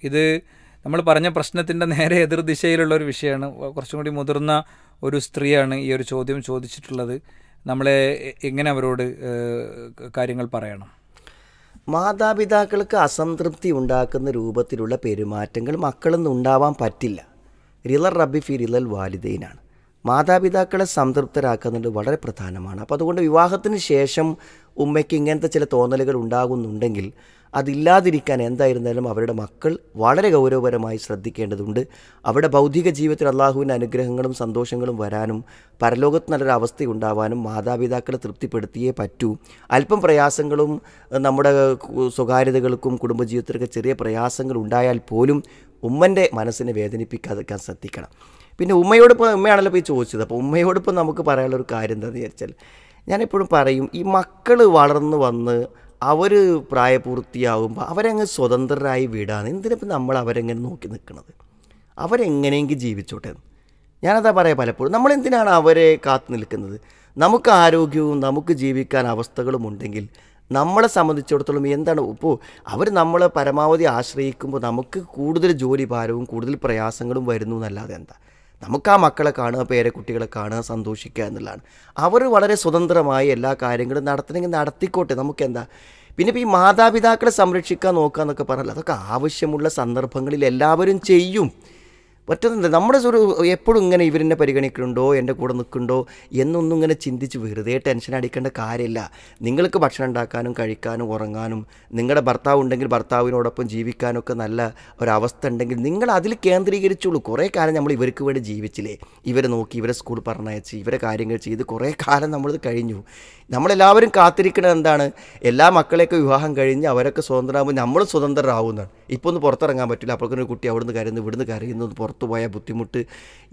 ഇത് നമ്മൾ പറഞ്ഞ പ്രശ്നത്തിൻ്റെ നേരെ എതിർദിശയിലുള്ള ഒരു വിഷയമാണ് കുറച്ചും കൂടി മുതിർന്ന ഒരു സ്ത്രീയാണ് ഈ ഒരു ചോദ്യം ചോദിച്ചിട്ടുള്ളത് നമ്മളെ എങ്ങനെ അവരോട് കാര്യങ്ങൾ പറയണം മാതാപിതാക്കൾക്ക് അസംതൃപ്തി ഉണ്ടാക്കുന്ന രൂപത്തിലുള്ള പെരുമാറ്റങ്ങൾ മക്കളൊന്നും ഉണ്ടാവാൻ പറ്റില്ല റിലർ റബ്ബി ഫി റിലൽ വാലിദൈനാണ് മാതാപിതാക്കളെ സംതൃപ്തരാക്കുന്നത് വളരെ പ്രധാനമാണ് അപ്പോൾ അതുകൊണ്ട് വിവാഹത്തിന് ശേഷം ഉമ്മയ്ക്ക് ഇങ്ങനത്തെ ചില തോന്നലുകൾ ഉണ്ടാകുന്നുണ്ടെങ്കിൽ അതില്ലാതിരിക്കാൻ എന്തായിരുന്നാലും അവരുടെ മക്കൾ വളരെ ഗൗരവപരമായി ശ്രദ്ധിക്കേണ്ടതുണ്ട് അവിടെ ഭൗതിക ജീവിതത്തിൽ അള്ളാഹുവിൻ്റെ അനുഗ്രഹങ്ങളും സന്തോഷങ്ങളും വരാനും പരലോകത്ത് നല്ലൊരു അവസ്ഥ ഉണ്ടാവാനും മാതാപിതാക്കളെ തൃപ്തിപ്പെടുത്തിയേ പറ്റൂ അല്പം പ്രയാസങ്ങളും നമ്മുടെ സ്വകാര്യതകൾക്കും കുടുംബജീവിതത്തിലൊക്കെ ചെറിയ പ്രയാസങ്ങൾ ഉണ്ടായാൽ പോലും ഉമ്മൻ്റെ മനസ്സിനെ വേദനിപ്പിക്കാതിരിക്കാൻ ശ്രദ്ധിക്കണം പിന്നെ ഉമ്മയോട് ഉമ്മയാണല്ലോ ഇപ്പോൾ ചോദിച്ചത് അപ്പോൾ ഉമ്മയോടൊപ്പം നമുക്ക് പറയാനുള്ളൊരു കാര്യം എന്താണെന്ന് വിചാരിച്ചാൽ ഞാനെപ്പോഴും പറയും ഈ മക്കൾ വളർന്നു വന്ന് അവർ പ്രായപൂർത്തിയാകുമ്പോൾ അവരങ്ങ് സ്വതന്ത്രരായി വിടാന്ന് എന്തിനിപ്പോൾ നമ്മൾ അവരെങ്ങനെ നോക്കി നിൽക്കുന്നത് അവരെങ്ങനെയെങ്കിൽ ജീവിച്ചോട്ടെ ഞാനതാ പറയാം പലപ്പോഴും നമ്മളെന്തിനാണ് അവരെ കാത്തു നിൽക്കുന്നത് നമുക്ക് ആരോഗ്യവും നമുക്ക് ജീവിക്കാൻ അവസ്ഥകളും ഉണ്ടെങ്കിൽ നമ്മളെ സംബന്ധിച്ചിടത്തോളം എന്താണ് ഇപ്പോൾ അവർ നമ്മളെ പരമാവധി ആശ്രയിക്കുമ്പോൾ നമുക്ക് കൂടുതൽ ജോലി ഭാരവും കൂടുതൽ പ്രയാസങ്ങളും വരുന്നു എന്നല്ലാതെ എന്താ നമുക്ക് ആ മക്കളെ കാണുക പേരക്കുട്ടികളെ കാണുക സന്തോഷിക്കുക എന്നുള്ളതാണ് അവർ വളരെ സ്വതന്ത്രമായി എല്ലാ കാര്യങ്ങളും നടത്തണമെങ്കിൽ നടത്തിക്കോട്ടെ നമുക്കെന്താ പിന്നെ ഇപ്പോൾ ഈ മാതാപിതാക്കളെ സംരക്ഷിക്കാൻ നോക്കുക എന്നൊക്കെ പറഞ്ഞാൽ അതൊക്കെ ആവശ്യമുള്ള സന്ദർഭങ്ങളിൽ എല്ലാവരും ചെയ്യും പറ്റുന്നുണ്ട് നമ്മുടെ ഒരു എപ്പോഴും ഇങ്ങനെ ഇവരെന്നെ പരിഗണിക്കുന്നുണ്ടോ എൻ്റെ കൂടെ നിൽക്കുന്നുണ്ടോ എന്നൊന്നും ഇങ്ങനെ ചിന്തിച്ച് വെറുതെ ടെൻഷൻ അടിക്കേണ്ട കാര്യമില്ല നിങ്ങൾക്ക് ഭക്ഷണം ഉണ്ടാക്കാനും കഴിക്കാനും ഉറങ്ങാനും നിങ്ങളുടെ ഭർത്താവ് ഉണ്ടെങ്കിൽ ഭർത്താവിനോടൊപ്പം ജീവിക്കാനൊക്കെ നല്ല ഒരവസ്ഥ ഉണ്ടെങ്കിൽ നിങ്ങൾ അതിൽ കേന്ദ്രീകരിച്ചുള്ളൂ കുറേ കാലം നമ്മൾ ഇവർക്ക് വേണ്ടി ജീവിച്ചില്ലേ ഇവരെ നോക്കി ഇവരെ സ്കൂൾ പറഞ്ഞയച്ച് ഇവരെ കാര്യങ്ങൾ ചെയ്ത് കുറേ കാലം നമ്മളിത് കഴിഞ്ഞു നമ്മളെല്ലാവരും കാത്തിരിക്കുന്നത് എന്താണ് എല്ലാ മക്കളെയൊക്കെ വിവാഹം കഴിഞ്ഞ് അവരൊക്കെ സ്വതന്ത്രമാകുമ്പോൾ നമ്മൾ സ്വതന്ത്രരാകുന്നതാണ് ഇപ്പോൾ ഒന്ന് പുറത്തിറങ്ങാൻ പറ്റില്ല അപ്പോഴൊക്കെ കുട്ടി അവിടുന്ന് കരയുന്നു ഇവിടുന്ന് കരയുന്നു പുറത്തു പോയ ബുദ്ധിമുട്ട്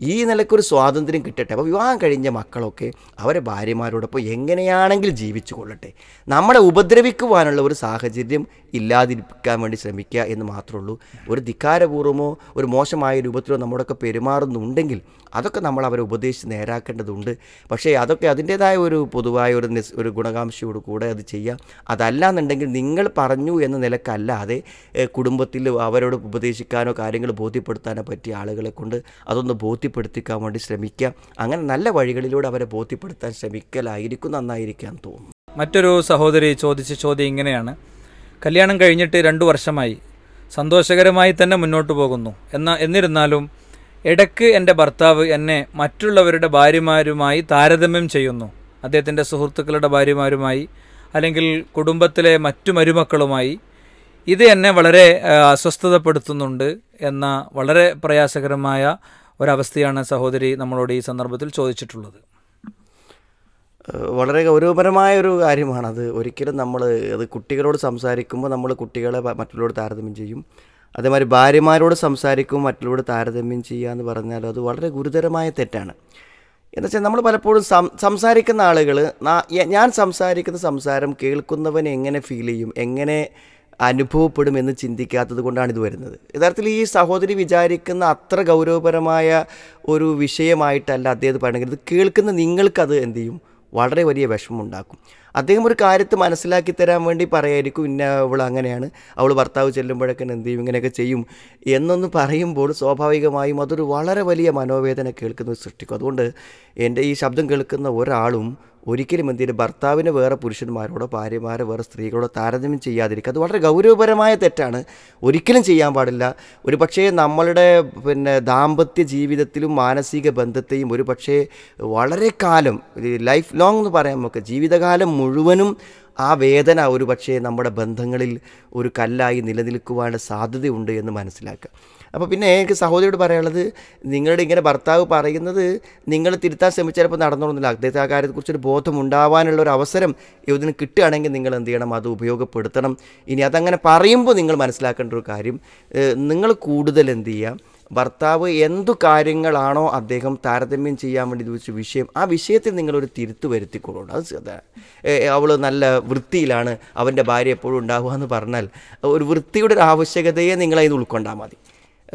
ഈ നിലയ്ക്കൊരു സ്വാതന്ത്ര്യം കിട്ടട്ടെ അപ്പോൾ വിവാഹം കഴിഞ്ഞ മക്കളൊക്കെ അവരെ ഭാര്യമാരോടൊപ്പം എങ്ങനെയാണെങ്കിൽ ജീവിച്ചു കൊള്ളട്ടെ നമ്മളെ ഉപദ്രവിക്കുവാനുള്ള ഒരു സാഹചര്യം ഇല്ലാതിരിക്കാൻ വേണ്ടി ശ്രമിക്കുക എന്ന് മാത്രമേ ഉള്ളൂ ഒരു ധിക്കാരപൂർവ്വമോ ഒരു മോശമായ രൂപത്തിലോ നമ്മുടെയൊക്കെ പെരുമാറുന്നുണ്ടെങ്കിൽ അതൊക്കെ നമ്മൾ അവരെ ഉപദേശിച്ച് നേരാക്കേണ്ടതുണ്ട് പക്ഷേ അതൊക്കെ അതിൻ്റേതായ ഒരു പൊതുവായ ഒരു നിസ് ഒരു ഗുണകാംക്ഷയോട് കൂടെ അത് ചെയ്യാം അതല്ല എന്നുണ്ടെങ്കിൽ നിങ്ങൾ പറഞ്ഞു എന്ന നിലക്കല്ലാതെ കുടുംബത്തിൽ അവരോട് ഉപദേശിക്കാനോ കാര്യങ്ങൾ ബോധ്യപ്പെടുത്താനോ പറ്റിയ ആളുകളെ കൊണ്ട് അതൊന്ന് ബോധ്യപ്പെടുത്തിക്കാൻ വേണ്ടി ശ്രമിക്കാം അങ്ങനെ നല്ല വഴികളിലൂടെ അവരെ ബോധ്യപ്പെടുത്താൻ ശ്രമിക്കലായിരിക്കും നന്നായിരിക്കാൻ തോന്നുന്നു മറ്റൊരു സഹോദരി ചോദിച്ച ചോദ്യം ഇങ്ങനെയാണ് കല്യാണം കഴിഞ്ഞിട്ട് രണ്ടു വർഷമായി സന്തോഷകരമായി തന്നെ മുന്നോട്ട് പോകുന്നു എന്നാൽ എന്നിരുന്നാലും ഇടയ്ക്ക് എൻ്റെ ഭർത്താവ് എന്നെ മറ്റുള്ളവരുടെ ഭാര്യമാരുമായി താരതമ്യം ചെയ്യുന്നു അദ്ദേഹത്തിൻ്റെ സുഹൃത്തുക്കളുടെ ഭാര്യമാരുമായി അല്ലെങ്കിൽ കുടുംബത്തിലെ മറ്റു മരുമക്കളുമായി ഇത് എന്നെ വളരെ അസ്വസ്ഥതപ്പെടുത്തുന്നുണ്ട് എന്ന വളരെ പ്രയാസകരമായ ഒരവസ്ഥയാണ് സഹോദരി നമ്മളോട് ഈ സന്ദർഭത്തിൽ ചോദിച്ചിട്ടുള്ളത് വളരെ ഗൗരവപരമായ ഒരു കാര്യമാണത് ഒരിക്കലും നമ്മൾ അത് കുട്ടികളോട് സംസാരിക്കുമ്പോൾ നമ്മൾ കുട്ടികളെ മറ്റുള്ളവരോട് താരതമ്യം ചെയ്യും അതേമാതിരി ഭാര്യമാരോട് സംസാരിക്കും മറ്റുള്ളവരോട് താരതമ്യം ചെയ്യുക എന്ന് പറഞ്ഞാൽ അത് വളരെ ഗുരുതരമായ തെറ്റാണ് എന്ന് വെച്ചാൽ നമ്മൾ പലപ്പോഴും സംസാരിക്കുന്ന ആളുകൾ ഞാൻ സംസാരിക്കുന്ന സംസാരം കേൾക്കുന്നവൻ എങ്ങനെ ഫീൽ ചെയ്യും എങ്ങനെ അനുഭവപ്പെടും എന്ന് ചിന്തിക്കാത്തത് കൊണ്ടാണ് ഇത് വരുന്നത് യഥാർത്ഥത്തിൽ ഈ സഹോദരി വിചാരിക്കുന്ന അത്ര ഗൗരവപരമായ ഒരു വിഷയമായിട്ടല്ല അദ്ദേഹം പറയണമെങ്കിൽ ഇത് കേൾക്കുന്ന നിങ്ങൾക്കത് എന്തു ചെയ്യും വളരെ വലിയ ഉണ്ടാക്കും അദ്ദേഹം ഒരു കാര്യത്തെ മനസ്സിലാക്കി തരാൻ വേണ്ടി പറയായിരിക്കും ഇന്ന അവൾ അങ്ങനെയാണ് അവൾ ഭർത്താവ് ചെല്ലുമ്പോഴൊക്കെ എന്ത് ചെയ്യും ഇങ്ങനെയൊക്കെ ചെയ്യും എന്നൊന്ന് പറയുമ്പോൾ സ്വാഭാവികമായും അതൊരു വളരെ വലിയ മനോവേദന കേൾക്കുന്നത് സൃഷ്ടിക്കും അതുകൊണ്ട് എൻ്റെ ഈ ശബ്ദം കേൾക്കുന്ന ഒരാളും ഒരിക്കലും എന്ത് ചെയ്യരുത് ഭർത്താവിനെ വേറെ പുരുഷന്മാരോടോ ഭാര്യമാരെ വേറെ സ്ത്രീകളോടോ താരതമ്യം ചെയ്യാതിരിക്കുക അത് വളരെ ഗൗരവപരമായ തെറ്റാണ് ഒരിക്കലും ചെയ്യാൻ പാടില്ല ഒരു പക്ഷേ നമ്മളുടെ പിന്നെ ദാമ്പത്യ ജീവിതത്തിലും മാനസിക ബന്ധത്തെയും ഒരു പക്ഷേ വളരെ കാലം ലൈഫ് ലോങ് എന്ന് പറയാം നമുക്ക് ജീവിതകാലം മുഴുവനും ആ വേദന ഒരു പക്ഷേ നമ്മുടെ ബന്ധങ്ങളിൽ ഒരു കല്ലായി നിലനിൽക്കുവാനുള്ള സാധ്യതയുണ്ട് എന്ന് മനസ്സിലാക്കുക അപ്പോൾ പിന്നെ എനിക്ക് സഹോദരിയോട് പറയാനുള്ളത് നിങ്ങളുടെ ഇങ്ങനെ ഭർത്താവ് പറയുന്നത് നിങ്ങൾ തിരുത്താൻ ശ്രമിച്ചപ്പോൾ നടന്നോളുന്നില്ല അദ്ദേഹത്തെ ആ കാര്യത്തെക്കുറിച്ചൊരു ബോധം ഉണ്ടാവാനുള്ള ഒരു അവസരം ഇതിന് കിട്ടുകയാണെങ്കിൽ നിങ്ങൾ എന്ത് ചെയ്യണം അത് ഉപയോഗപ്പെടുത്തണം ഇനി അതങ്ങനെ പറയുമ്പോൾ നിങ്ങൾ മനസ്സിലാക്കേണ്ട ഒരു കാര്യം നിങ്ങൾ കൂടുതൽ എന്ത് ചെയ്യുക ഭർത്താവ് എന്തു കാര്യങ്ങളാണോ അദ്ദേഹം താരതമ്യം ചെയ്യാൻ വേണ്ടി ചോദിച്ച വിഷയം ആ വിഷയത്തിൽ നിങ്ങളൊരു തിരുത്ത് വരുത്തിക്കൊള്ളണം അത് അവൾ നല്ല വൃത്തിയിലാണ് അവൻ്റെ ഭാര്യ എപ്പോഴും ഉണ്ടാകുക എന്ന് പറഞ്ഞാൽ ഒരു വൃത്തിയുടെ ഒരു ആവശ്യകതയെ നിങ്ങളതിൽ ഉൾക്കൊണ്ടാൽ മതി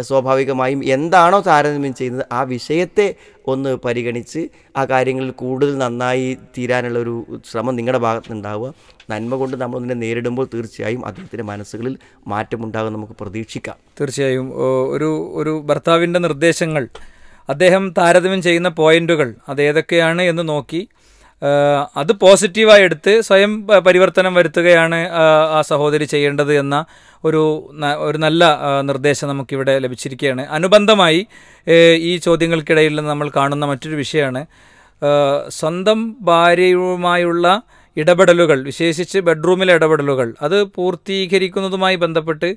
സ്വാഭാവികമായും എന്താണോ താരതമ്യം ചെയ്യുന്നത് ആ വിഷയത്തെ ഒന്ന് പരിഗണിച്ച് ആ കാര്യങ്ങളിൽ കൂടുതൽ നന്നായി തീരാനുള്ള ഒരു ശ്രമം നിങ്ങളുടെ ഭാഗത്തുനിന്നുണ്ടാവുക നന്മ കൊണ്ട് നമ്മൾ ഇതിനെ നേരിടുമ്പോൾ തീർച്ചയായും അദ്ദേഹത്തിൻ്റെ മനസ്സുകളിൽ മാറ്റമുണ്ടാകും നമുക്ക് പ്രതീക്ഷിക്കാം തീർച്ചയായും ഒരു ഒരു ഭർത്താവിൻ്റെ നിർദ്ദേശങ്ങൾ അദ്ദേഹം താരതമ്യം ചെയ്യുന്ന പോയിന്റുകൾ അതേതൊക്കെയാണ് എന്ന് നോക്കി അത് പോസിറ്റീവായി എടുത്ത് സ്വയം പരിവർത്തനം വരുത്തുകയാണ് ആ സഹോദരി ചെയ്യേണ്ടത് എന്ന ഒരു ഒരു നല്ല നിർദ്ദേശം നമുക്കിവിടെ ലഭിച്ചിരിക്കുകയാണ് അനുബന്ധമായി ഈ ചോദ്യങ്ങൾക്കിടയിൽ നമ്മൾ കാണുന്ന മറ്റൊരു വിഷയമാണ് സ്വന്തം ഭാര്യയുമായുള്ള ഇടപെടലുകൾ വിശേഷിച്ച് ബെഡ്റൂമിലെ ഇടപെടലുകൾ അത് പൂർത്തീകരിക്കുന്നതുമായി ബന്ധപ്പെട്ട്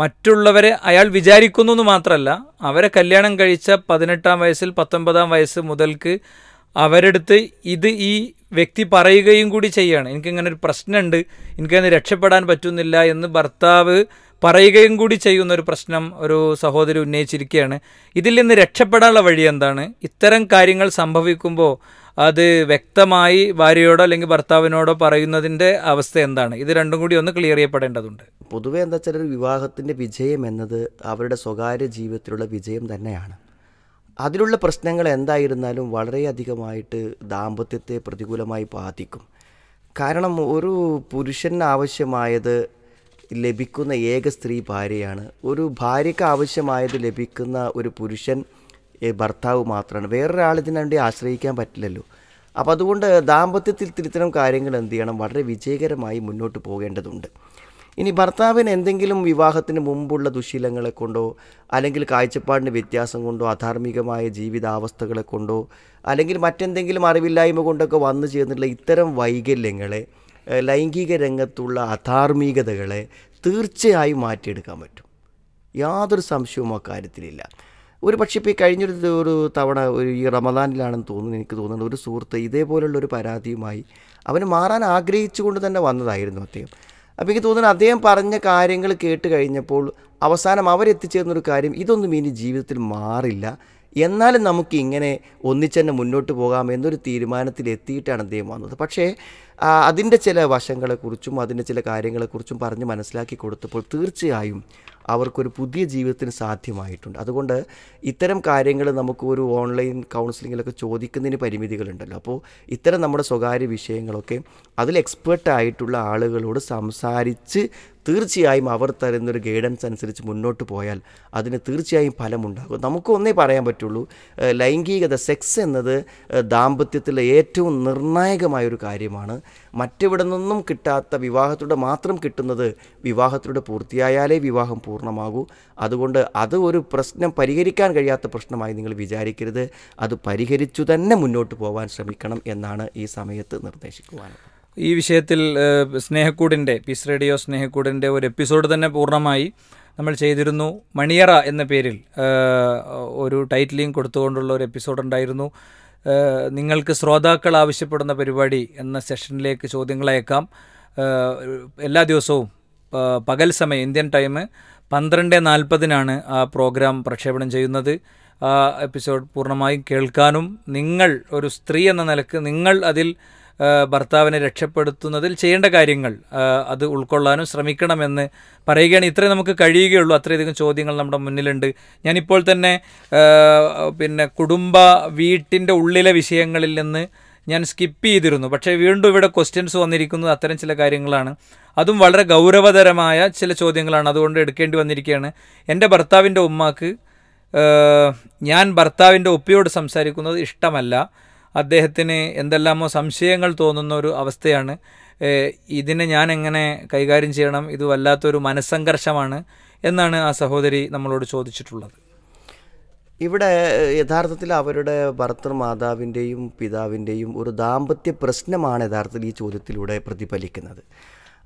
മറ്റുള്ളവരെ അയാൾ വിചാരിക്കുന്നു എന്ന് മാത്രമല്ല അവരെ കല്യാണം കഴിച്ച പതിനെട്ടാം വയസ്സിൽ പത്തൊൻപതാം വയസ്സ് മുതൽക്ക് അവരെടുത്ത് ഇത് ഈ വ്യക്തി പറയുകയും കൂടി ചെയ്യാണ് എനിക്കിങ്ങനെ ഒരു പ്രശ്നമുണ്ട് എനിക്കതിന് രക്ഷപ്പെടാൻ പറ്റുന്നില്ല എന്ന് ഭർത്താവ് പറയുകയും കൂടി ചെയ്യുന്ന ഒരു പ്രശ്നം ഒരു സഹോദരി ഉന്നയിച്ചിരിക്കുകയാണ് ഇതിൽ നിന്ന് രക്ഷപ്പെടാനുള്ള വഴി എന്താണ് ഇത്തരം കാര്യങ്ങൾ സംഭവിക്കുമ്പോൾ അത് വ്യക്തമായി ഭാര്യയോടോ അല്ലെങ്കിൽ ഭർത്താവിനോടോ പറയുന്നതിൻ്റെ അവസ്ഥ എന്താണ് ഇത് രണ്ടും കൂടി ഒന്ന് ക്ലിയർ ചെയ്യപ്പെടേണ്ടതുണ്ട് പൊതുവേ എന്താ വെച്ചാൽ ഒരു വിവാഹത്തിൻ്റെ വിജയം എന്നത് അവരുടെ സ്വകാര്യ ജീവിതത്തിലുള്ള വിജയം തന്നെയാണ് അതിലുള്ള പ്രശ്നങ്ങൾ എന്തായിരുന്നാലും വളരെയധികമായിട്ട് ദാമ്പത്യത്തെ പ്രതികൂലമായി ബാധിക്കും കാരണം ഒരു പുരുഷന് ആവശ്യമായത് ലഭിക്കുന്ന ഏക സ്ത്രീ ഭാര്യയാണ് ഒരു ഭാര്യയ്ക്ക് ആവശ്യമായത് ലഭിക്കുന്ന ഒരു പുരുഷൻ ഭർത്താവ് മാത്രമാണ് വേറൊരാളിതിനുവേണ്ടി ആശ്രയിക്കാൻ പറ്റില്ലല്ലോ അപ്പോൾ അതുകൊണ്ട് ദാമ്പത്യത്തിൽ ഇത്തരം കാര്യങ്ങൾ എന്ത് ചെയ്യണം വളരെ വിജയകരമായി മുന്നോട്ട് പോകേണ്ടതുണ്ട് ഇനി ഭർത്താവിന് എന്തെങ്കിലും വിവാഹത്തിന് മുമ്പുള്ള ദുശീലങ്ങളെ കൊണ്ടോ അല്ലെങ്കിൽ കാഴ്ചപ്പാടിന് വ്യത്യാസം കൊണ്ടോ അധാർമികമായ ജീവിതാവസ്ഥകളെ കൊണ്ടോ അല്ലെങ്കിൽ മറ്റെന്തെങ്കിലും അറിവില്ലായ്മ കൊണ്ടൊക്കെ വന്നു ചേർന്നിട്ടുള്ള ഇത്തരം വൈകല്യങ്ങളെ ലൈംഗിക രംഗത്തുള്ള അധാർമികതകളെ തീർച്ചയായും മാറ്റിയെടുക്കാൻ പറ്റും യാതൊരു സംശയവും കാര്യത്തിലില്ല ഒരു പക്ഷേ ഇപ്പോൾ ഈ കഴിഞ്ഞൊരു ഒരു തവണ ഒരു ഈ റമദാനിലാണെന്ന് തോന്നുന്നു എനിക്ക് തോന്നുന്നത് ഒരു സുഹൃത്ത് ഇതേപോലുള്ള ഒരു പരാതിയുമായി അവന് മാറാൻ ആഗ്രഹിച്ചുകൊണ്ട് തന്നെ വന്നതായിരുന്നു അദ്ദേഹം അപ്പോൾ എനിക്ക് തോന്നുന്നു അദ്ദേഹം പറഞ്ഞ കാര്യങ്ങൾ കേട്ട് കഴിഞ്ഞപ്പോൾ അവസാനം അവരെത്തിച്ചേർന്നൊരു കാര്യം ഇതൊന്നും ഇനി ജീവിതത്തിൽ മാറില്ല എന്നാലും നമുക്ക് ഇങ്ങനെ ഒന്നിച്ചന്നെ മുന്നോട്ട് പോകാം എന്നൊരു തീരുമാനത്തിൽ എത്തിയിട്ടാണ് അദ്ദേഹം വന്നത് പക്ഷേ അതിൻ്റെ ചില വശങ്ങളെക്കുറിച്ചും അതിൻ്റെ ചില കാര്യങ്ങളെക്കുറിച്ചും പറഞ്ഞ് മനസ്സിലാക്കി കൊടുത്തപ്പോൾ തീർച്ചയായും അവർക്കൊരു പുതിയ ജീവിതത്തിന് സാധ്യമായിട്ടുണ്ട് അതുകൊണ്ട് ഇത്തരം കാര്യങ്ങൾ നമുക്ക് ഒരു ഓൺലൈൻ കൗൺസിലിങ്ങിലൊക്കെ ചോദിക്കുന്നതിന് പരിമിതികളുണ്ടല്ലോ അപ്പോൾ ഇത്തരം നമ്മുടെ സ്വകാര്യ വിഷയങ്ങളൊക്കെ അതിൽ എക്സ്പേർട്ടായിട്ടുള്ള ആളുകളോട് സംസാരിച്ച് തീർച്ചയായും അവർ തരുന്നൊരു ഗൈഡൻസ് അനുസരിച്ച് മുന്നോട്ട് പോയാൽ അതിന് തീർച്ചയായും ഫലമുണ്ടാകും നമുക്ക് ഒന്നേ പറയാൻ പറ്റുള്ളൂ ലൈംഗികത സെക്സ് എന്നത് ദാമ്പത്യത്തിലെ ഏറ്റവും നിർണായകമായൊരു കാര്യമാണ് മറ്റെവിടെ നിന്നും കിട്ടാത്ത വിവാഹത്തിലൂടെ മാത്രം കിട്ടുന്നത് വിവാഹത്തിലൂടെ പൂർത്തിയായാലേ വിവാഹം പൂർണ്ണമാകൂ അതുകൊണ്ട് അത് ഒരു പ്രശ്നം പരിഹരിക്കാൻ കഴിയാത്ത പ്രശ്നമായി നിങ്ങൾ വിചാരിക്കരുത് അത് പരിഹരിച്ചു തന്നെ മുന്നോട്ട് പോകാൻ ശ്രമിക്കണം എന്നാണ് ഈ സമയത്ത് നിർദ്ദേശിക്കുവാനുള്ളത് ഈ വിഷയത്തിൽ സ്നേഹക്കൂടിൻ്റെ പീസ് റേഡിയോ സ്നേഹക്കൂടിൻ്റെ ഒരു എപ്പിസോഡ് തന്നെ പൂർണ്ണമായി നമ്മൾ ചെയ്തിരുന്നു മണിയറ എന്ന പേരിൽ ഒരു ടൈറ്റിലിംഗ് കൊടുത്തുകൊണ്ടുള്ള ഒരു എപ്പിസോഡ് ഉണ്ടായിരുന്നു നിങ്ങൾക്ക് ശ്രോതാക്കൾ ആവശ്യപ്പെടുന്ന പരിപാടി എന്ന സെഷനിലേക്ക് അയക്കാം എല്ലാ ദിവസവും പകൽ സമയം ഇന്ത്യൻ ടൈം പന്ത്രണ്ട് നാൽപ്പതിനാണ് ആ പ്രോഗ്രാം പ്രക്ഷേപണം ചെയ്യുന്നത് ആ എപ്പിസോഡ് പൂർണ്ണമായും കേൾക്കാനും നിങ്ങൾ ഒരു സ്ത്രീ എന്ന നിലക്ക് നിങ്ങൾ അതിൽ ഭർത്താവിനെ രക്ഷപ്പെടുത്തുന്നതിൽ ചെയ്യേണ്ട കാര്യങ്ങൾ അത് ഉൾക്കൊള്ളാനും ശ്രമിക്കണമെന്ന് പറയുകയാണ് ഇത്രേ നമുക്ക് കഴിയുകയുള്ളൂ അത്രയധികം ചോദ്യങ്ങൾ നമ്മുടെ മുന്നിലുണ്ട് ഞാനിപ്പോൾ തന്നെ പിന്നെ കുടുംബ വീട്ടിൻ്റെ ഉള്ളിലെ വിഷയങ്ങളിൽ നിന്ന് ഞാൻ സ്കിപ്പ് ചെയ്തിരുന്നു പക്ഷേ വീണ്ടും ഇവിടെ ക്വസ്റ്റ്യൻസ് വന്നിരിക്കുന്നത് അത്തരം ചില കാര്യങ്ങളാണ് അതും വളരെ ഗൗരവതരമായ ചില ചോദ്യങ്ങളാണ് അതുകൊണ്ട് എടുക്കേണ്ടി വന്നിരിക്കുകയാണ് എൻ്റെ ഭർത്താവിൻ്റെ ഉമ്മാക്ക് ഞാൻ ഭർത്താവിൻ്റെ ഒപ്പിയോട് സംസാരിക്കുന്നത് ഇഷ്ടമല്ല അദ്ദേഹത്തിന് എന്തെല്ലാമോ സംശയങ്ങൾ തോന്നുന്ന ഒരു അവസ്ഥയാണ് ഇതിനെ ഞാൻ എങ്ങനെ കൈകാര്യം ചെയ്യണം ഇത് വല്ലാത്തൊരു മനസ്സംഘർഷമാണ് എന്നാണ് ആ സഹോദരി നമ്മളോട് ചോദിച്ചിട്ടുള്ളത് ഇവിടെ യഥാർത്ഥത്തിൽ അവരുടെ ഭർത്തൃമാതാവിൻ്റെയും പിതാവിൻ്റെയും ഒരു ദാമ്പത്യ പ്രശ്നമാണ് യഥാർത്ഥത്തിൽ ഈ ചോദ്യത്തിലൂടെ പ്രതിഫലിക്കുന്നത്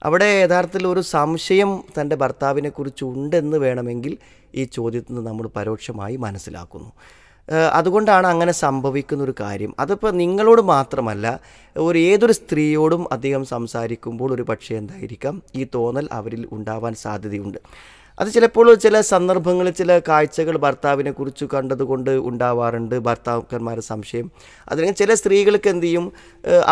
അവിടെ യഥാർത്ഥത്തിൽ ഒരു സംശയം തൻ്റെ ഭർത്താവിനെക്കുറിച്ച് ഉണ്ടെന്ന് വേണമെങ്കിൽ ഈ ചോദ്യത്തിൽ നമ്മൾ പരോക്ഷമായി മനസ്സിലാക്കുന്നു അതുകൊണ്ടാണ് അങ്ങനെ സംഭവിക്കുന്നൊരു കാര്യം അതിപ്പോൾ നിങ്ങളോട് മാത്രമല്ല ഒരു ഏതൊരു സ്ത്രീയോടും അദ്ദേഹം സംസാരിക്കുമ്പോൾ ഒരു പക്ഷേ എന്തായിരിക്കാം ഈ തോന്നൽ അവരിൽ ഉണ്ടാവാൻ സാധ്യതയുണ്ട് അത് ചിലപ്പോൾ ചില സന്ദർഭങ്ങളിൽ ചില കാഴ്ചകൾ ഭർത്താവിനെ കുറിച്ച് കണ്ടതുകൊണ്ട് ഉണ്ടാവാറുണ്ട് ഭർത്താക്കന്മാരെ സംശയം അതല്ലെങ്കിൽ ചില സ്ത്രീകൾക്ക് എന്ത് ചെയ്യും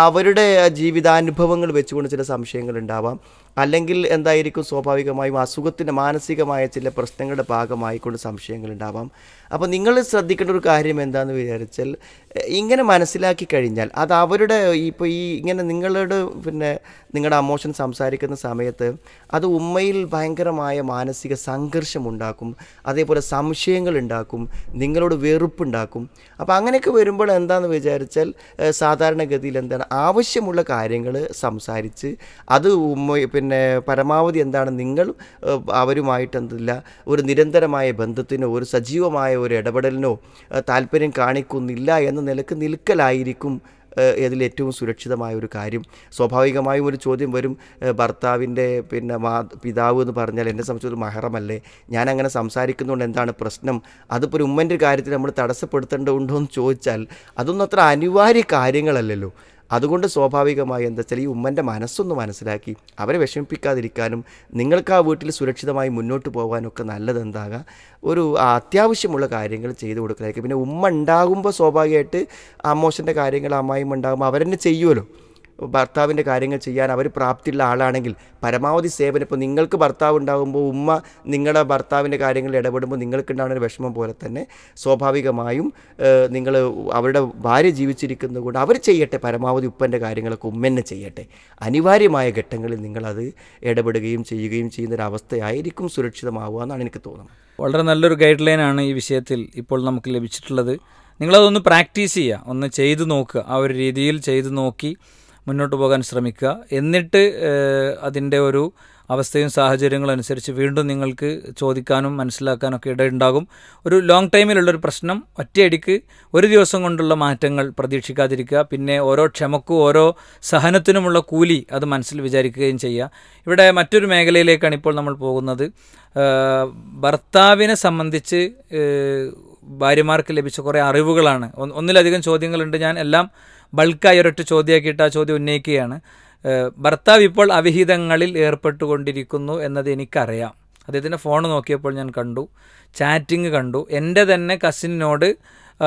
അവരുടെ ജീവിതാനുഭവങ്ങൾ വെച്ചുകൊണ്ട് ചില സംശയങ്ങൾ ഉണ്ടാവാം അല്ലെങ്കിൽ എന്തായിരിക്കും സ്വാഭാവികമായും അസുഖത്തിൻ്റെ മാനസികമായ ചില പ്രശ്നങ്ങളുടെ ഭാഗമായിക്കൊണ്ട് സംശയങ്ങളുണ്ടാവാം അപ്പോൾ നിങ്ങൾ ശ്രദ്ധിക്കേണ്ട ഒരു കാര്യം എന്താണെന്ന് വിചാരിച്ചാൽ ഇങ്ങനെ മനസ്സിലാക്കി കഴിഞ്ഞാൽ അത് അവരുടെ ഇപ്പോൾ ഈ ഇങ്ങനെ നിങ്ങളുടെ പിന്നെ നിങ്ങളുടെ അമോഷൻ സംസാരിക്കുന്ന സമയത്ത് അത് ഉമ്മയിൽ ഭയങ്കരമായ മാനസിക സംഘർഷം ഉണ്ടാക്കും അതേപോലെ സംശയങ്ങൾ ഉണ്ടാക്കും നിങ്ങളോട് വെറുപ്പുണ്ടാക്കും അപ്പോൾ അങ്ങനെയൊക്കെ വരുമ്പോൾ എന്താണെന്ന് വിചാരിച്ചാൽ സാധാരണഗതിയിൽ എന്താണ് ആവശ്യമുള്ള കാര്യങ്ങൾ സംസാരിച്ച് അത് ഉമ്മ പിന്നെ പരമാവധി എന്താണ് നിങ്ങൾ അവരുമായിട്ട് എന്തില്ല ഒരു നിരന്തരമായ ബന്ധത്തിനോ ഒരു സജീവമായ ഒരു ഇടപെടലിനോ താല്പര്യം കാണിക്കുന്നില്ല എന്ന നിലക്ക് നിൽക്കലായിരിക്കും ഏറ്റവും സുരക്ഷിതമായ ഒരു കാര്യം സ്വാഭാവികമായും ഒരു ചോദ്യം വരും ഭർത്താവിൻ്റെ പിന്നെ മാ പിതാവ് എന്ന് പറഞ്ഞാൽ എന്നെ സംബന്ധിച്ചൊരു മഹറമല്ലേ ഞാൻ അങ്ങനെ സംസാരിക്കുന്നതുകൊണ്ട് എന്താണ് പ്രശ്നം അതിപ്പോൾ ഒരു ഉമ്മൻ്റെ കാര്യത്തിൽ നമ്മൾ തടസ്സപ്പെടുത്തേണ്ടതുണ്ടോ എന്ന് ചോദിച്ചാൽ അതൊന്നും അത്ര അനിവാര്യ കാര്യങ്ങളല്ലല്ലോ അതുകൊണ്ട് സ്വാഭാവികമായി എന്താ വെച്ചാൽ ഈ ഉമ്മൻ്റെ മനസ്സൊന്ന് മനസ്സിലാക്കി അവരെ വിഷമിപ്പിക്കാതിരിക്കാനും നിങ്ങൾക്ക് ആ വീട്ടിൽ സുരക്ഷിതമായി മുന്നോട്ട് പോകാനൊക്കെ നല്ലത് ഒരു അത്യാവശ്യമുള്ള കാര്യങ്ങൾ ചെയ്തു കൊടുക്കലായിരിക്കും പിന്നെ ഉമ്മ ഉണ്ടാകുമ്പോൾ സ്വാഭാവികമായിട്ട് അമ്മോശൻ്റെ കാര്യങ്ങൾ അമ്മായിമ്മ ഉണ്ടാകുമ്പോൾ അവരെന്നെ ചെയ്യുമല്ലോ ഭർത്താവിൻ്റെ കാര്യങ്ങൾ ചെയ്യാൻ അവർ പ്രാപ്തിയുള്ള ആളാണെങ്കിൽ പരമാവധി സേവനം ഇപ്പോൾ നിങ്ങൾക്ക് ഭർത്താവ് ഉണ്ടാകുമ്പോൾ ഉമ്മ നിങ്ങളുടെ ഭർത്താവിൻ്റെ കാര്യങ്ങളിൽ ഇടപെടുമ്പോൾ നിങ്ങൾക്കുണ്ടാകുന്ന ഒരു വിഷമം പോലെ തന്നെ സ്വാഭാവികമായും നിങ്ങൾ അവരുടെ ഭാര്യ ജീവിച്ചിരിക്കുന്നത് കൊണ്ട് അവർ ചെയ്യട്ടെ പരമാവധി ഉപ്പൻ്റെ കാര്യങ്ങളൊക്കെ ഉമ്മന്നെ ചെയ്യട്ടെ അനിവാര്യമായ ഘട്ടങ്ങളിൽ നിങ്ങളത് ഇടപെടുകയും ചെയ്യുകയും ചെയ്യുന്നൊരവസ്ഥയായിരിക്കും സുരക്ഷിതമാവുക എന്നാണ് എനിക്ക് തോന്നുന്നത് വളരെ നല്ലൊരു ഗൈഡ് ലൈനാണ് ഈ വിഷയത്തിൽ ഇപ്പോൾ നമുക്ക് ലഭിച്ചിട്ടുള്ളത് നിങ്ങളതൊന്ന് പ്രാക്ടീസ് ചെയ്യുക ഒന്ന് ചെയ്തു നോക്കുക ആ ഒരു രീതിയിൽ ചെയ്തു നോക്കി മുന്നോട്ട് പോകാൻ ശ്രമിക്കുക എന്നിട്ട് അതിൻ്റെ ഒരു അവസ്ഥയും സാഹചര്യങ്ങളും അനുസരിച്ച് വീണ്ടും നിങ്ങൾക്ക് ചോദിക്കാനും മനസ്സിലാക്കാനൊക്കെ ഇടയുണ്ടാകും ഒരു ലോങ് ടൈമിലുള്ളൊരു പ്രശ്നം ഒറ്റയടിക്ക് ഒരു ദിവസം കൊണ്ടുള്ള മാറ്റങ്ങൾ പ്രതീക്ഷിക്കാതിരിക്കുക പിന്നെ ഓരോ ക്ഷമക്കും ഓരോ സഹനത്തിനുമുള്ള കൂലി അത് മനസ്സിൽ വിചാരിക്കുകയും ചെയ്യുക ഇവിടെ മറ്റൊരു മേഖലയിലേക്കാണ് ഇപ്പോൾ നമ്മൾ പോകുന്നത് ഭർത്താവിനെ സംബന്ധിച്ച് ഭാര്യമാർക്ക് ലഭിച്ച കുറേ അറിവുകളാണ് ഒന്നിലധികം ചോദ്യങ്ങളുണ്ട് ഞാൻ എല്ലാം ബൾക്കായി ഒരൊറ്റ ചോദ്യമാക്കിയിട്ട് ആ ചോദ്യം ഉന്നയിക്കുകയാണ് ഭർത്താവ് ഇപ്പോൾ അവിഹിതങ്ങളിൽ ഏർപ്പെട്ടുകൊണ്ടിരിക്കുന്നു എന്നത് എനിക്കറിയാം അദ്ദേഹത്തിൻ്റെ ഫോൺ നോക്കിയപ്പോൾ ഞാൻ കണ്ടു ചാറ്റിങ് കണ്ടു എൻ്റെ തന്നെ കസിനോട്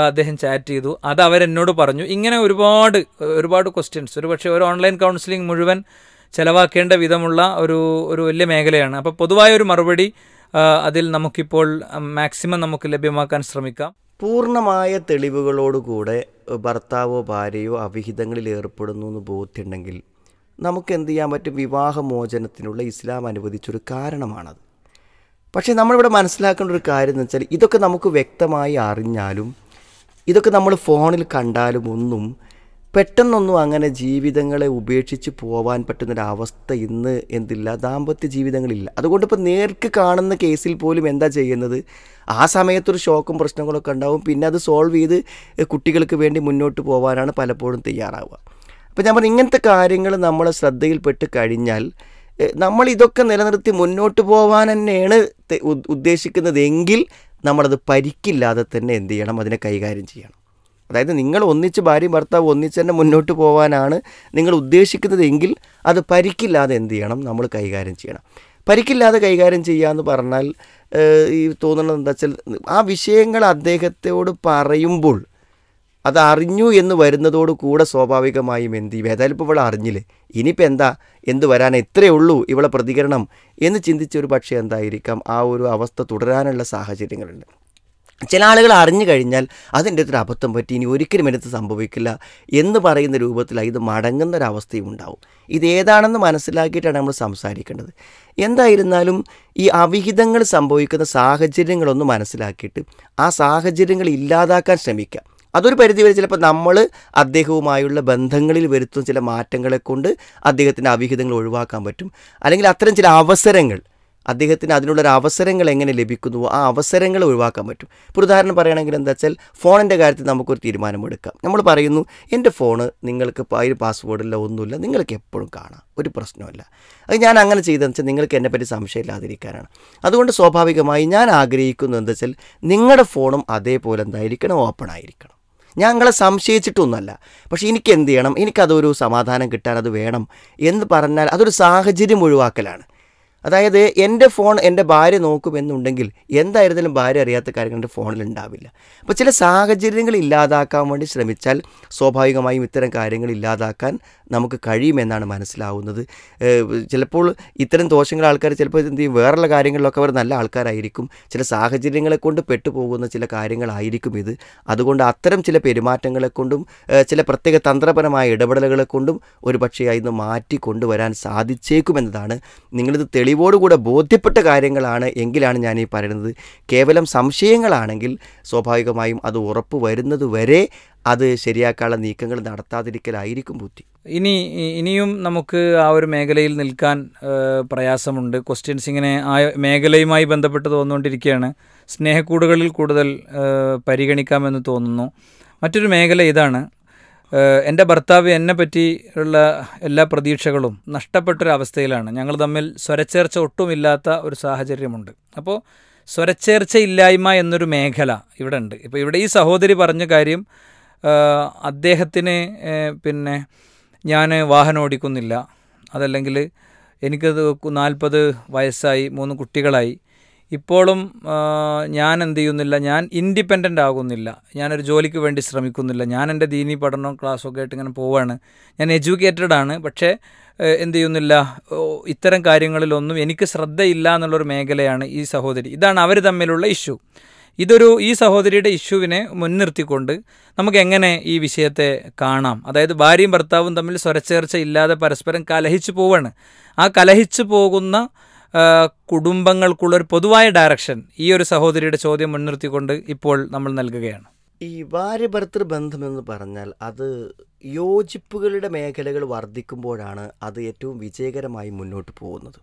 അദ്ദേഹം ചാറ്റ് ചെയ്തു അത് അവരെന്നോട് പറഞ്ഞു ഇങ്ങനെ ഒരുപാട് ഒരുപാട് ക്വസ്റ്റ്യൻസ് പക്ഷേ ഒരു ഓൺലൈൻ കൗൺസിലിംഗ് മുഴുവൻ ചിലവാക്കേണ്ട വിധമുള്ള ഒരു ഒരു വലിയ മേഖലയാണ് അപ്പോൾ പൊതുവായ ഒരു മറുപടി അതിൽ നമുക്കിപ്പോൾ മാക്സിമം നമുക്ക് ലഭ്യമാക്കാൻ ശ്രമിക്കാം പൂർണ്ണമായ തെളിവുകളോടുകൂടെ ഭർത്താവോ ഭാര്യയോ അവിഹിതങ്ങളിൽ ഏർപ്പെടുന്നു എന്ന് ബോധ്യമുണ്ടെങ്കിൽ നമുക്ക് എന്ത് ചെയ്യാൻ പറ്റും വിവാഹമോചനത്തിനുള്ള ഇസ്ലാം അനുവദിച്ചൊരു കാരണമാണത് പക്ഷേ നമ്മളിവിടെ മനസ്സിലാക്കേണ്ട ഒരു കാര്യം എന്ന് വെച്ചാൽ ഇതൊക്കെ നമുക്ക് വ്യക്തമായി അറിഞ്ഞാലും ഇതൊക്കെ നമ്മൾ ഫോണിൽ കണ്ടാലും ഒന്നും പെട്ടെന്നൊന്നും അങ്ങനെ ജീവിതങ്ങളെ ഉപേക്ഷിച്ച് പോവാൻ പറ്റുന്നൊരവസ്ഥ ഇന്ന് എന്തില്ല ദാമ്പത്യ ജീവിതങ്ങളില്ല അതുകൊണ്ട് ഇപ്പോൾ നേർക്ക് കാണുന്ന കേസിൽ പോലും എന്താ ചെയ്യുന്നത് ആ സമയത്തൊരു ഷോക്കും പ്രശ്നങ്ങളൊക്കെ ഉണ്ടാവും പിന്നെ അത് സോൾവ് ചെയ്ത് കുട്ടികൾക്ക് വേണ്ടി മുന്നോട്ട് പോകാനാണ് പലപ്പോഴും തയ്യാറാവുക അപ്പോൾ ഞാൻ പറഞ്ഞു ഇങ്ങനത്തെ കാര്യങ്ങൾ നമ്മളെ ശ്രദ്ധയിൽപ്പെട്ട് കഴിഞ്ഞാൽ നമ്മൾ ഇതൊക്കെ നിലനിർത്തി മുന്നോട്ട് പോകാൻ തന്നെയാണ് ഉദ്ദേശിക്കുന്നതെങ്കിൽ നമ്മളത് പരിക്കില്ലാതെ തന്നെ എന്ത് ചെയ്യണം അതിനെ കൈകാര്യം ചെയ്യണം അതായത് നിങ്ങൾ ഒന്നിച്ച് ഭാര്യയും ഭർത്താവ് ഒന്നിച്ച് തന്നെ മുന്നോട്ട് പോകാനാണ് നിങ്ങൾ ഉദ്ദേശിക്കുന്നതെങ്കിൽ അത് പരിക്കില്ലാതെ എന്ത് ചെയ്യണം നമ്മൾ കൈകാര്യം ചെയ്യണം പരിക്കില്ലാതെ കൈകാര്യം ചെയ്യുക എന്ന് പറഞ്ഞാൽ ഈ തോന്നുന്നത് എന്താ വെച്ചാൽ ആ വിഷയങ്ങൾ അദ്ദേഹത്തോട് പറയുമ്പോൾ അത് അറിഞ്ഞു എന്ന് വരുന്നതോട് കൂടെ സ്വാഭാവികമായും എന്ത് ചെയ്യും ഏതായാലും ഇപ്പോൾ ഇവളെ അറിഞ്ഞില്ലേ ഇനിയിപ്പോൾ എന്താ എന്ത് വരാനേ ഇത്രയേ ഉള്ളൂ ഇവളെ പ്രതികരണം എന്ന് ചിന്തിച്ചൊരു പക്ഷേ എന്തായിരിക്കാം ആ ഒരു അവസ്ഥ തുടരാനുള്ള സാഹചര്യങ്ങളുണ്ട് ചില ആളുകൾ അറിഞ്ഞു കഴിഞ്ഞാൽ അതിൻ്റെ ഒരു അബദ്ധം പറ്റി ഇനി ഒരിക്കലും എടുത്ത് സംഭവിക്കില്ല എന്ന് പറയുന്ന രൂപത്തിൽ ഇത് മടങ്ങുന്ന ഒരവസ്ഥയും ഉണ്ടാവും ഇത് ഏതാണെന്ന് മനസ്സിലാക്കിയിട്ടാണ് നമ്മൾ സംസാരിക്കേണ്ടത് എന്തായിരുന്നാലും ഈ അവിഹിതങ്ങൾ സംഭവിക്കുന്ന സാഹചര്യങ്ങളൊന്ന് മനസ്സിലാക്കിയിട്ട് ആ സാഹചര്യങ്ങൾ ഇല്ലാതാക്കാൻ ശ്രമിക്കാം അതൊരു പരിധിവരെ ചിലപ്പോൾ നമ്മൾ അദ്ദേഹവുമായുള്ള ബന്ധങ്ങളിൽ വരുത്തുന്ന ചില മാറ്റങ്ങളെ കൊണ്ട് അദ്ദേഹത്തിൻ്റെ അവിഹിതങ്ങൾ ഒഴിവാക്കാൻ പറ്റും അല്ലെങ്കിൽ അത്തരം ചില അവസരങ്ങൾ അദ്ദേഹത്തിന് ഒരു അവസരങ്ങൾ എങ്ങനെ ലഭിക്കുന്നുവോ ആ അവസരങ്ങൾ ഒഴിവാക്കാൻ പറ്റും ഇപ്പോൾ ഉദാഹരണം പറയുകയാണെങ്കിൽ എന്താ വെച്ചാൽ ഫോണിൻ്റെ കാര്യത്തിൽ നമുക്കൊരു തീരുമാനമെടുക്കാം നമ്മൾ പറയുന്നു എൻ്റെ ഫോണ് നിങ്ങൾക്ക് ഒരു പാസ്വേഡില്ല ഒന്നുമില്ല നിങ്ങൾക്ക് എപ്പോഴും കാണാം ഒരു പ്രശ്നമല്ല അത് ഞാൻ അങ്ങനെ ചെയ്തതെന്ന് വെച്ചാൽ നിങ്ങൾക്ക് എന്നെപ്പറ്റി സംശയമില്ലാതിരിക്കാനാണ് അതുകൊണ്ട് സ്വാഭാവികമായി ഞാൻ ആഗ്രഹിക്കുന്നു എന്താ വെച്ചാൽ നിങ്ങളുടെ ഫോണും അതേപോലെ എന്തായിരിക്കണം ഓപ്പൺ ആയിരിക്കണം ഞങ്ങളെ സംശയിച്ചിട്ടൊന്നുമല്ല പക്ഷേ എനിക്ക് എന്ത് ചെയ്യണം എനിക്കതൊരു സമാധാനം കിട്ടാൻ അത് വേണം എന്ന് പറഞ്ഞാൽ അതൊരു സാഹചര്യം ഒഴിവാക്കലാണ് അതായത് എൻ്റെ ഫോൺ എൻ്റെ ഭാര്യ നോക്കുമെന്നുണ്ടെങ്കിൽ എന്തായിരുന്നാലും ഭാര്യ അറിയാത്ത കാര്യങ്ങൾ എൻ്റെ ഫോണിൽ ഉണ്ടാവില്ല അപ്പോൾ ചില സാഹചര്യങ്ങൾ ഇല്ലാതാക്കാൻ വേണ്ടി ശ്രമിച്ചാൽ സ്വാഭാവികമായും ഇത്തരം കാര്യങ്ങൾ ഇല്ലാതാക്കാൻ നമുക്ക് കഴിയുമെന്നാണ് മനസ്സിലാവുന്നത് ചിലപ്പോൾ ഇത്തരം ദോഷങ്ങൾ ആൾക്കാർ ചിലപ്പോൾ എന്ത് ചെയ്യും വേറെയുള്ള കാര്യങ്ങളിലൊക്കെ അവർ നല്ല ആൾക്കാരായിരിക്കും ചില സാഹചര്യങ്ങളെ കൊണ്ട് പെട്ടുപോകുന്ന ചില കാര്യങ്ങളായിരിക്കും ഇത് അതുകൊണ്ട് അത്തരം ചില പെരുമാറ്റങ്ങളെ കൊണ്ടും ചില പ്രത്യേക തന്ത്രപരമായ ഇടപെടലുകളെ കൊണ്ടും ഒരു പക്ഷേ അതിന് മാറ്റി കൊണ്ടുവരാൻ സാധിച്ചേക്കുമെന്നതാണ് നിങ്ങളിത് തെളിവ് തെളിവോടുകൂടെ ബോധ്യപ്പെട്ട കാര്യങ്ങളാണ് എങ്കിലാണ് ഞാൻ ഈ പറയുന്നത് കേവലം സംശയങ്ങളാണെങ്കിൽ സ്വാഭാവികമായും അത് ഉറപ്പ് വരുന്നത് വരെ അത് ശരിയാക്കാനുള്ള നീക്കങ്ങൾ നടത്താതിരിക്കലായിരിക്കും ബുദ്ധി ഇനി ഇനിയും നമുക്ക് ആ ഒരു മേഖലയിൽ നിൽക്കാൻ പ്രയാസമുണ്ട് ക്വസ്റ്റ്യൻസ് ഇങ്ങനെ ആ മേഖലയുമായി ബന്ധപ്പെട്ട് തോന്നുകൊണ്ടിരിക്കുകയാണ് സ്നേഹക്കൂടുകളിൽ കൂടുതൽ പരിഗണിക്കാമെന്ന് തോന്നുന്നു മറ്റൊരു മേഖല ഇതാണ് എൻ്റെ ഭർത്താവ് എന്നെ പറ്റിയുള്ള എല്ലാ പ്രതീക്ഷകളും നഷ്ടപ്പെട്ടൊരവസ്ഥയിലാണ് ഞങ്ങൾ തമ്മിൽ സ്വരച്ചേർച്ച ഒട്ടുമില്ലാത്ത ഒരു സാഹചര്യമുണ്ട് അപ്പോൾ സ്വരച്ചേർച്ചയില്ലായ്മ എന്നൊരു മേഖല ഇവിടെ ഉണ്ട് ഇപ്പോൾ ഇവിടെ ഈ സഹോദരി പറഞ്ഞ കാര്യം അദ്ദേഹത്തിന് പിന്നെ ഞാൻ വാഹനം ഓടിക്കുന്നില്ല അതല്ലെങ്കിൽ എനിക്കത് നാൽപ്പത് വയസ്സായി മൂന്ന് കുട്ടികളായി ഇപ്പോഴും ഞാൻ എന്ത് ചെയ്യുന്നില്ല ഞാൻ ഇൻഡിപെൻഡൻ്റ് ആകുന്നില്ല ഞാനൊരു ജോലിക്ക് വേണ്ടി ശ്രമിക്കുന്നില്ല ഞാൻ എൻ്റെ ദീനി പഠനം ക്ലാസ്സൊക്കെ ആയിട്ട് ഇങ്ങനെ പോവാണ് ഞാൻ എഡ്യൂക്കേറ്റഡ് ആണ് പക്ഷേ എന്ത് ചെയ്യുന്നില്ല ഇത്തരം കാര്യങ്ങളിലൊന്നും എനിക്ക് ശ്രദ്ധയില്ല എന്നുള്ളൊരു മേഖലയാണ് ഈ സഹോദരി ഇതാണ് അവർ തമ്മിലുള്ള ഇഷ്യൂ ഇതൊരു ഈ സഹോദരിയുടെ ഇഷ്യൂവിനെ മുൻനിർത്തിക്കൊണ്ട് നമുക്ക് എങ്ങനെ ഈ വിഷയത്തെ കാണാം അതായത് ഭാര്യയും ഭർത്താവും തമ്മിൽ സ്വരച്ചേർച്ച ഇല്ലാതെ പരസ്പരം കലഹിച്ചു പോവാണ് ആ കലഹിച്ചു പോകുന്ന കുടുംബങ്ങൾക്കുള്ള ഒരു പൊതുവായ ഡയറക്ഷൻ ഈ ഒരു സഹോദരിയുടെ ചോദ്യം മുൻനിർത്തിക്കൊണ്ട് ഇപ്പോൾ നമ്മൾ നൽകുകയാണ് ഈ ഭാര്യഭർത്തൃ ബന്ധമെന്ന് പറഞ്ഞാൽ അത് യോജിപ്പുകളുടെ മേഖലകൾ വർദ്ധിക്കുമ്പോഴാണ് അത് ഏറ്റവും വിജയകരമായി മുന്നോട്ട് പോകുന്നത്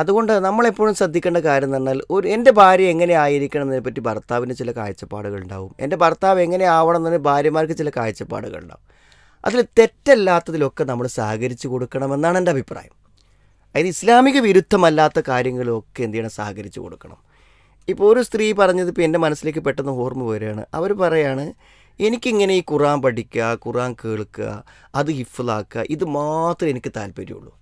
അതുകൊണ്ട് നമ്മളെപ്പോഴും ശ്രദ്ധിക്കേണ്ട കാര്യം എന്ന് പറഞ്ഞാൽ ഒരു എൻ്റെ ഭാര്യ എങ്ങനെ ആയിരിക്കണം എന്നതിനെപ്പറ്റി ഭർത്താവിന് ചില കാഴ്ചപ്പാടുകൾ ഉണ്ടാവും എൻ്റെ ഭർത്താവ് എങ്ങനെ ആവണം എന്നതിന് ഭാര്യമാർക്ക് ചില കാഴ്ചപ്പാടുകൾ ഉണ്ടാവും അതിൽ തെറ്റല്ലാത്തതിലൊക്കെ നമ്മൾ സഹകരിച്ചു കൊടുക്കണമെന്നാണ് എൻ്റെ അഭിപ്രായം അതിന് ഇസ്ലാമിക വിരുദ്ധമല്ലാത്ത കാര്യങ്ങളൊക്കെ എന്ത് ചെയ്യണം സഹകരിച്ചു കൊടുക്കണം ഇപ്പോൾ ഒരു സ്ത്രീ പറഞ്ഞത് ഇപ്പോൾ എൻ്റെ മനസ്സിലേക്ക് പെട്ടെന്ന് ഓർമ്മ വരികയാണ് അവർ പറയാണ് എനിക്കിങ്ങനെ ഈ ഖുറാൻ പഠിക്കുക ഖുറാൻ കേൾക്കുക അത് ഹിഫിലാക്കുക ഇത് മാത്രമേ എനിക്ക് താല്പര്യമുള്ളൂ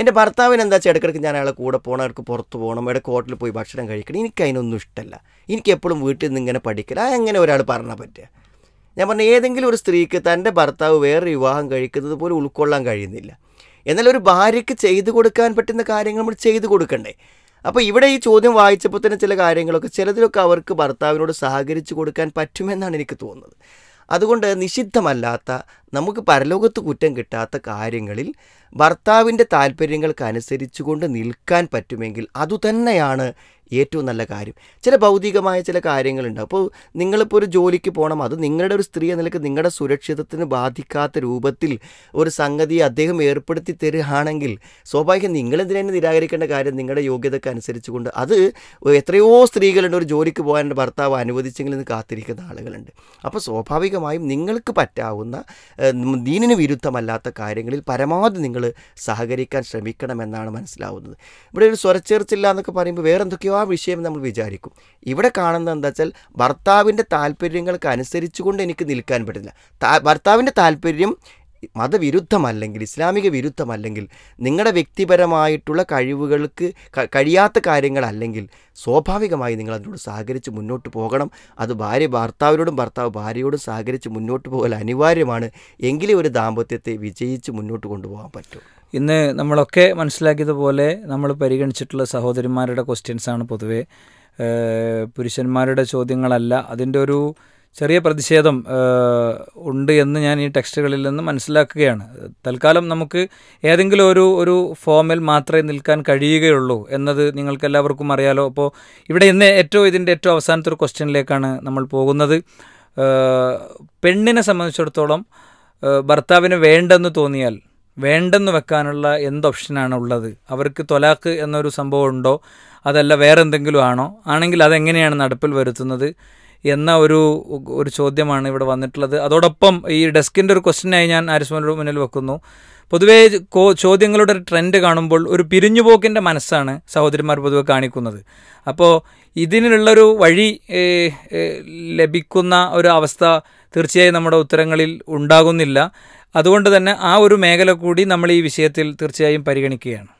എൻ്റെ ഭർത്താവിന് എന്താ വെച്ചാൽ ഇടയ്ക്കിടയ്ക്ക് ഞാൻ അയാളെ കൂടെ പോകണം ഇടയ്ക്ക് പുറത്ത് പോകണം ഇടയ്ക്ക് ഹോട്ടലിൽ പോയി ഭക്ഷണം കഴിക്കണം എനിക്ക് അതിനൊന്നും ഇഷ്ടമല്ല എനിക്ക് എപ്പോഴും വീട്ടിൽ നിന്ന് ഇങ്ങനെ പഠിക്കില്ല അങ്ങനെ ഒരാൾ പറഞ്ഞാൽ പറ്റുക ഞാൻ പറഞ്ഞ ഏതെങ്കിലും ഒരു സ്ത്രീക്ക് തൻ്റെ ഭർത്താവ് വേറെ വിവാഹം കഴിക്കുന്നത് പോലും ഉൾക്കൊള്ളാൻ കഴിയുന്നില്ല എന്നാൽ ഒരു ഭാര്യയ്ക്ക് ചെയ്തു കൊടുക്കാൻ പറ്റുന്ന കാര്യങ്ങൾ നമ്മൾ ചെയ്തു കൊടുക്കണ്ടേ അപ്പോൾ ഇവിടെ ഈ ചോദ്യം വായിച്ചപ്പോൾ തന്നെ ചില കാര്യങ്ങളൊക്കെ ചിലതിലൊക്കെ അവർക്ക് ഭർത്താവിനോട് സഹകരിച്ചു കൊടുക്കാൻ പറ്റുമെന്നാണ് എനിക്ക് തോന്നുന്നത് അതുകൊണ്ട് നിഷിദ്ധമല്ലാത്ത നമുക്ക് പരലോകത്ത് കുറ്റം കിട്ടാത്ത കാര്യങ്ങളിൽ ഭർത്താവിൻ്റെ താല്പര്യങ്ങൾക്ക് അനുസരിച്ചുകൊണ്ട് നിൽക്കാൻ പറ്റുമെങ്കിൽ അതുതന്നെയാണ് ഏറ്റവും നല്ല കാര്യം ചില ഭൗതികമായ ചില കാര്യങ്ങളുണ്ട് അപ്പോൾ നിങ്ങളിപ്പോൾ ഒരു ജോലിക്ക് പോകണം അത് നിങ്ങളുടെ ഒരു സ്ത്രീ നിലക്ക് നിങ്ങളുടെ സുരക്ഷിതത്വത്തിന് ബാധിക്കാത്ത രൂപത്തിൽ ഒരു സംഗതി അദ്ദേഹം ഏർപ്പെടുത്തി തരികയാണെങ്കിൽ സ്വാഭാവികം നിങ്ങളെന്തിനെ നിരാകരിക്കേണ്ട കാര്യം നിങ്ങളുടെ യോഗ്യതയ്ക്ക് അനുസരിച്ചുകൊണ്ട് അത് എത്രയോ സ്ത്രീകളുണ്ട് ഒരു ജോലിക്ക് പോകാൻ ഭർത്താവ് അനുവദിച്ചെങ്കിൽ നിന്ന് കാത്തിരിക്കുന്ന ആളുകളുണ്ട് അപ്പോൾ സ്വാഭാവികമായും നിങ്ങൾക്ക് പറ്റാവുന്ന ദീനിന് വിരുദ്ധമല്ലാത്ത കാര്യങ്ങളിൽ പരമാവധി നിങ്ങൾ സഹകരിക്കാൻ ശ്രമിക്കണമെന്നാണ് മനസ്സിലാവുന്നത് ഇവിടെ ഒരു സ്വരച്ചേർച്ചില്ല എന്നൊക്കെ പറയുമ്പോൾ വേറെന്തൊക്കെയോ ആ വിഷയം നമ്മൾ വിചാരിക്കും ഇവിടെ കാണുന്നത് എന്താ വെച്ചാൽ ഭർത്താവിൻ്റെ താല്പര്യങ്ങൾക്ക് അനുസരിച്ചുകൊണ്ട് എനിക്ക് നിൽക്കാൻ പറ്റില്ല ഭർത്താവിൻ്റെ താല്പര്യം മതവിരുദ്ധമല്ലെങ്കിൽ ഇസ്ലാമിക വിരുദ്ധമല്ലെങ്കിൽ നിങ്ങളുടെ വ്യക്തിപരമായിട്ടുള്ള കഴിവുകൾക്ക് കഴിയാത്ത കാര്യങ്ങളല്ലെങ്കിൽ സ്വാഭാവികമായി നിങ്ങൾ അതിനോട് സഹകരിച്ച് മുന്നോട്ട് പോകണം അത് ഭാര്യ ഭർത്താവിനോടും ഭർത്താവ് ഭാര്യയോടും സഹകരിച്ച് മുന്നോട്ട് പോകൽ അനിവാര്യമാണ് എങ്കിലേ ഒരു ദാമ്പത്യത്തെ വിജയിച്ച് മുന്നോട്ട് കൊണ്ടുപോകാൻ പറ്റൂ ഇന്ന് നമ്മളൊക്കെ മനസ്സിലാക്കിയതുപോലെ നമ്മൾ പരിഗണിച്ചിട്ടുള്ള സഹോദരിമാരുടെ ക്വസ്റ്റ്യൻസാണ് പൊതുവെ പുരുഷന്മാരുടെ ചോദ്യങ്ങളല്ല അതിൻ്റെ ഒരു ചെറിയ പ്രതിഷേധം ഉണ്ട് എന്ന് ഞാൻ ഈ ടെക്സ്റ്റുകളിൽ നിന്ന് മനസ്സിലാക്കുകയാണ് തൽക്കാലം നമുക്ക് ഏതെങ്കിലും ഒരു ഒരു ഫോമിൽ മാത്രമേ നിൽക്കാൻ കഴിയുകയുള്ളൂ എന്നത് നിങ്ങൾക്ക് എല്ലാവർക്കും അറിയാലോ അപ്പോൾ ഇവിടെ ഇന്ന് ഏറ്റവും ഇതിൻ്റെ ഏറ്റവും അവസാനത്തെ ഒരു ക്വസ്റ്റ്യനിലേക്കാണ് നമ്മൾ പോകുന്നത് പെണ്ണിനെ സംബന്ധിച്ചിടത്തോളം ഭർത്താവിന് വേണ്ടെന്ന് തോന്നിയാൽ വേണ്ടെന്ന് വെക്കാനുള്ള എന്ത് ഓപ്ഷനാണ് ഉള്ളത് അവർക്ക് തൊലാക്ക് എന്നൊരു സംഭവം ഉണ്ടോ അതല്ല വേറെ എന്തെങ്കിലും ആണോ ആണെങ്കിൽ അതെങ്ങനെയാണ് നടപ്പിൽ വരുത്തുന്നത് എന്ന ഒരു ഒരു ചോദ്യമാണ് ഇവിടെ വന്നിട്ടുള്ളത് അതോടൊപ്പം ഈ ഡെസ്കിൻ്റെ ഒരു ക്വസ്റ്റിനായി ഞാൻ ആരിസ്മോനോട് മുന്നിൽ വെക്കുന്നു പൊതുവേ ചോദ്യങ്ങളുടെ ഒരു ട്രെൻഡ് കാണുമ്പോൾ ഒരു പിരിഞ്ഞുപോക്കിൻ്റെ മനസ്സാണ് സഹോദരിമാർ പൊതുവെ കാണിക്കുന്നത് അപ്പോൾ ഇതിനുള്ളൊരു വഴി ലഭിക്കുന്ന ഒരു അവസ്ഥ തീർച്ചയായും നമ്മുടെ ഉത്തരങ്ങളിൽ ഉണ്ടാകുന്നില്ല അതുകൊണ്ട് തന്നെ ആ ഒരു മേഖല കൂടി നമ്മൾ ഈ വിഷയത്തിൽ തീർച്ചയായും പരിഗണിക്കുകയാണ്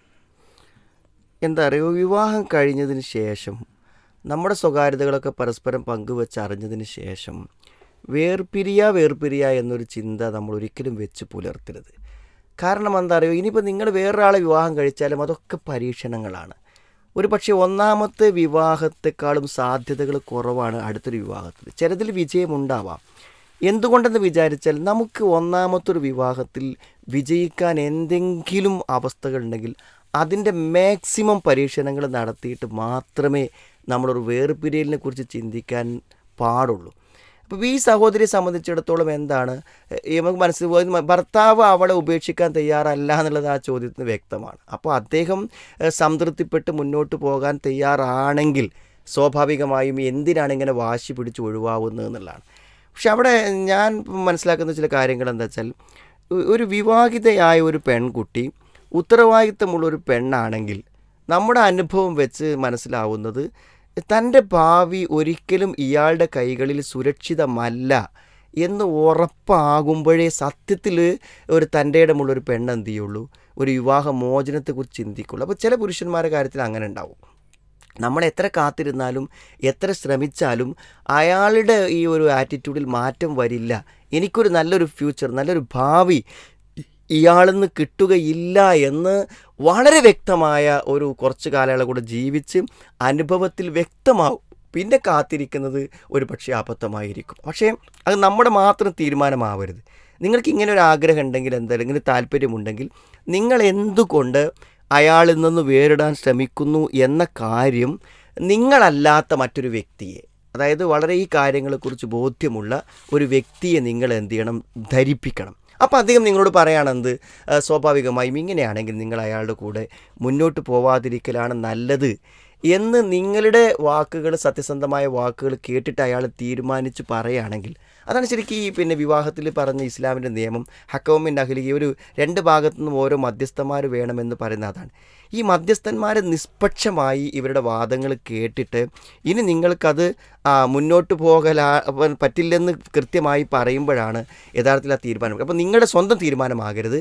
എന്താ പറയുക വിവാഹം കഴിഞ്ഞതിന് ശേഷം നമ്മുടെ സ്വകാര്യതകളൊക്കെ പരസ്പരം പങ്കുവെച്ചറിഞ്ഞതിന് ശേഷം വേർപിരിയ വേർപിരിയ എന്നൊരു ചിന്ത നമ്മൾ ഒരിക്കലും വെച്ച് പുലർത്തരുത് കാരണം എന്താ പറയുക ഇനിയിപ്പോൾ നിങ്ങൾ വേറൊരാളെ വിവാഹം കഴിച്ചാലും അതൊക്കെ പരീക്ഷണങ്ങളാണ് ഒരു പക്ഷേ ഒന്നാമത്തെ വിവാഹത്തെക്കാളും സാധ്യതകൾ കുറവാണ് അടുത്തൊരു വിവാഹത്തിൽ ചിലതിൽ വിജയമുണ്ടാവാം എന്തുകൊണ്ടെന്ന് വിചാരിച്ചാൽ നമുക്ക് ഒന്നാമത്തൊരു വിവാഹത്തിൽ വിജയിക്കാൻ എന്തെങ്കിലും അവസ്ഥകളുണ്ടെങ്കിൽ അതിൻ്റെ മാക്സിമം പരീക്ഷണങ്ങൾ നടത്തിയിട്ട് മാത്രമേ നമ്മളൊരു വേർപിരിയലിനെ കുറിച്ച് ചിന്തിക്കാൻ പാടുള്ളൂ അപ്പോൾ ഈ സഹോദരിയെ സംബന്ധിച്ചിടത്തോളം എന്താണ് നമുക്ക് മനസ്സിൽ ഭർത്താവ് അവളെ ഉപേക്ഷിക്കാൻ തയ്യാറല്ല എന്നുള്ളത് ആ ചോദ്യത്തിന് വ്യക്തമാണ് അപ്പോൾ അദ്ദേഹം സംതൃപ്തിപ്പെട്ട് മുന്നോട്ട് പോകാൻ തയ്യാറാണെങ്കിൽ സ്വാഭാവികമായും എന്തിനാണ് ഇങ്ങനെ വാശി പിടിച്ച് ഒഴിവാകുന്നത് എന്നുള്ളതാണ് പക്ഷെ അവിടെ ഞാൻ മനസ്സിലാക്കുന്ന ചില കാര്യങ്ങൾ എന്താ വെച്ചാൽ ഒരു വിവാഹിതയായ ഒരു പെൺകുട്ടി ഉത്തരവാദിത്തമുള്ളൊരു പെണ്ണാണെങ്കിൽ നമ്മുടെ അനുഭവം വെച്ച് മനസ്സിലാവുന്നത് തൻ്റെ ഭാവി ഒരിക്കലും ഇയാളുടെ കൈകളിൽ സുരക്ഷിതമല്ല എന്ന് ഉറപ്പാകുമ്പോഴേ സത്യത്തിൽ ഒരു തൻ്റെ ഇടമുള്ളൊരു പെണ്ണെന്ത് ചെയ്യുള്ളൂ ഒരു വിവാഹ മോചനത്തെക്കുറിച്ച് ചിന്തിക്കുള്ളൂ അപ്പോൾ ചില പുരുഷന്മാരുടെ കാര്യത്തിൽ അങ്ങനെ ഉണ്ടാവും നമ്മൾ എത്ര കാത്തിരുന്നാലും എത്ര ശ്രമിച്ചാലും അയാളുടെ ഈ ഒരു ആറ്റിറ്റ്യൂഡിൽ മാറ്റം വരില്ല എനിക്കൊരു നല്ലൊരു ഫ്യൂച്ചർ നല്ലൊരു ഭാവി നിന്ന് കിട്ടുകയില്ല എന്ന് വളരെ വ്യക്തമായ ഒരു കുറച്ച് കാലയളവ് കൂടെ ജീവിച്ച് അനുഭവത്തിൽ വ്യക്തമാവും പിന്നെ കാത്തിരിക്കുന്നത് ഒരു പക്ഷേ അബദ്ധമായിരിക്കും പക്ഷേ അത് നമ്മുടെ മാത്രം തീരുമാനമാവരുത് നിങ്ങൾക്ക് ഇങ്ങനെ ഒരു ആഗ്രഹം ഉണ്ടെങ്കിൽ എന്തായാലും ഇങ്ങനെ താല്പര്യമുണ്ടെങ്കിൽ നിങ്ങൾ എന്തുകൊണ്ട് അയാളിൽ നിന്ന് വേറിടാൻ ശ്രമിക്കുന്നു എന്ന കാര്യം നിങ്ങളല്ലാത്ത മറ്റൊരു വ്യക്തിയെ അതായത് വളരെ ഈ കാര്യങ്ങളെക്കുറിച്ച് ബോധ്യമുള്ള ഒരു വ്യക്തിയെ നിങ്ങൾ എന്ത് ചെയ്യണം ധരിപ്പിക്കണം അപ്പോൾ അദ്ദേഹം നിങ്ങളോട് പറയുകയാണെന്ത് സ്വാഭാവികമായും ഇങ്ങനെയാണെങ്കിൽ നിങ്ങൾ അയാളുടെ കൂടെ മുന്നോട്ട് പോവാതിരിക്കലാണ് നല്ലത് എന്ന് നിങ്ങളുടെ വാക്കുകൾ സത്യസന്ധമായ വാക്കുകൾ കേട്ടിട്ട് അയാൾ തീരുമാനിച്ച് പറയുകയാണെങ്കിൽ അതാണ് ശരിക്കും ഈ പിന്നെ വിവാഹത്തിൽ പറഞ്ഞ ഇസ്ലാമിൻ്റെ നിയമം ഹക്കവും അഹലി ഒരു രണ്ട് ഭാഗത്തു നിന്നും ഓരോ മധ്യസ്ഥന്മാർ വേണമെന്ന് പറയുന്ന അതാണ് ഈ മധ്യസ്ഥന്മാർ നിഷ്പക്ഷമായി ഇവരുടെ വാദങ്ങൾ കേട്ടിട്ട് ഇനി നിങ്ങൾക്കത് മുന്നോട്ട് പോകലാ പറ്റില്ലെന്ന് കൃത്യമായി പറയുമ്പോഴാണ് യഥാർത്ഥത്തിൽ ആ തീരുമാനം അപ്പോൾ നിങ്ങളുടെ സ്വന്തം തീരുമാനമാകരുത്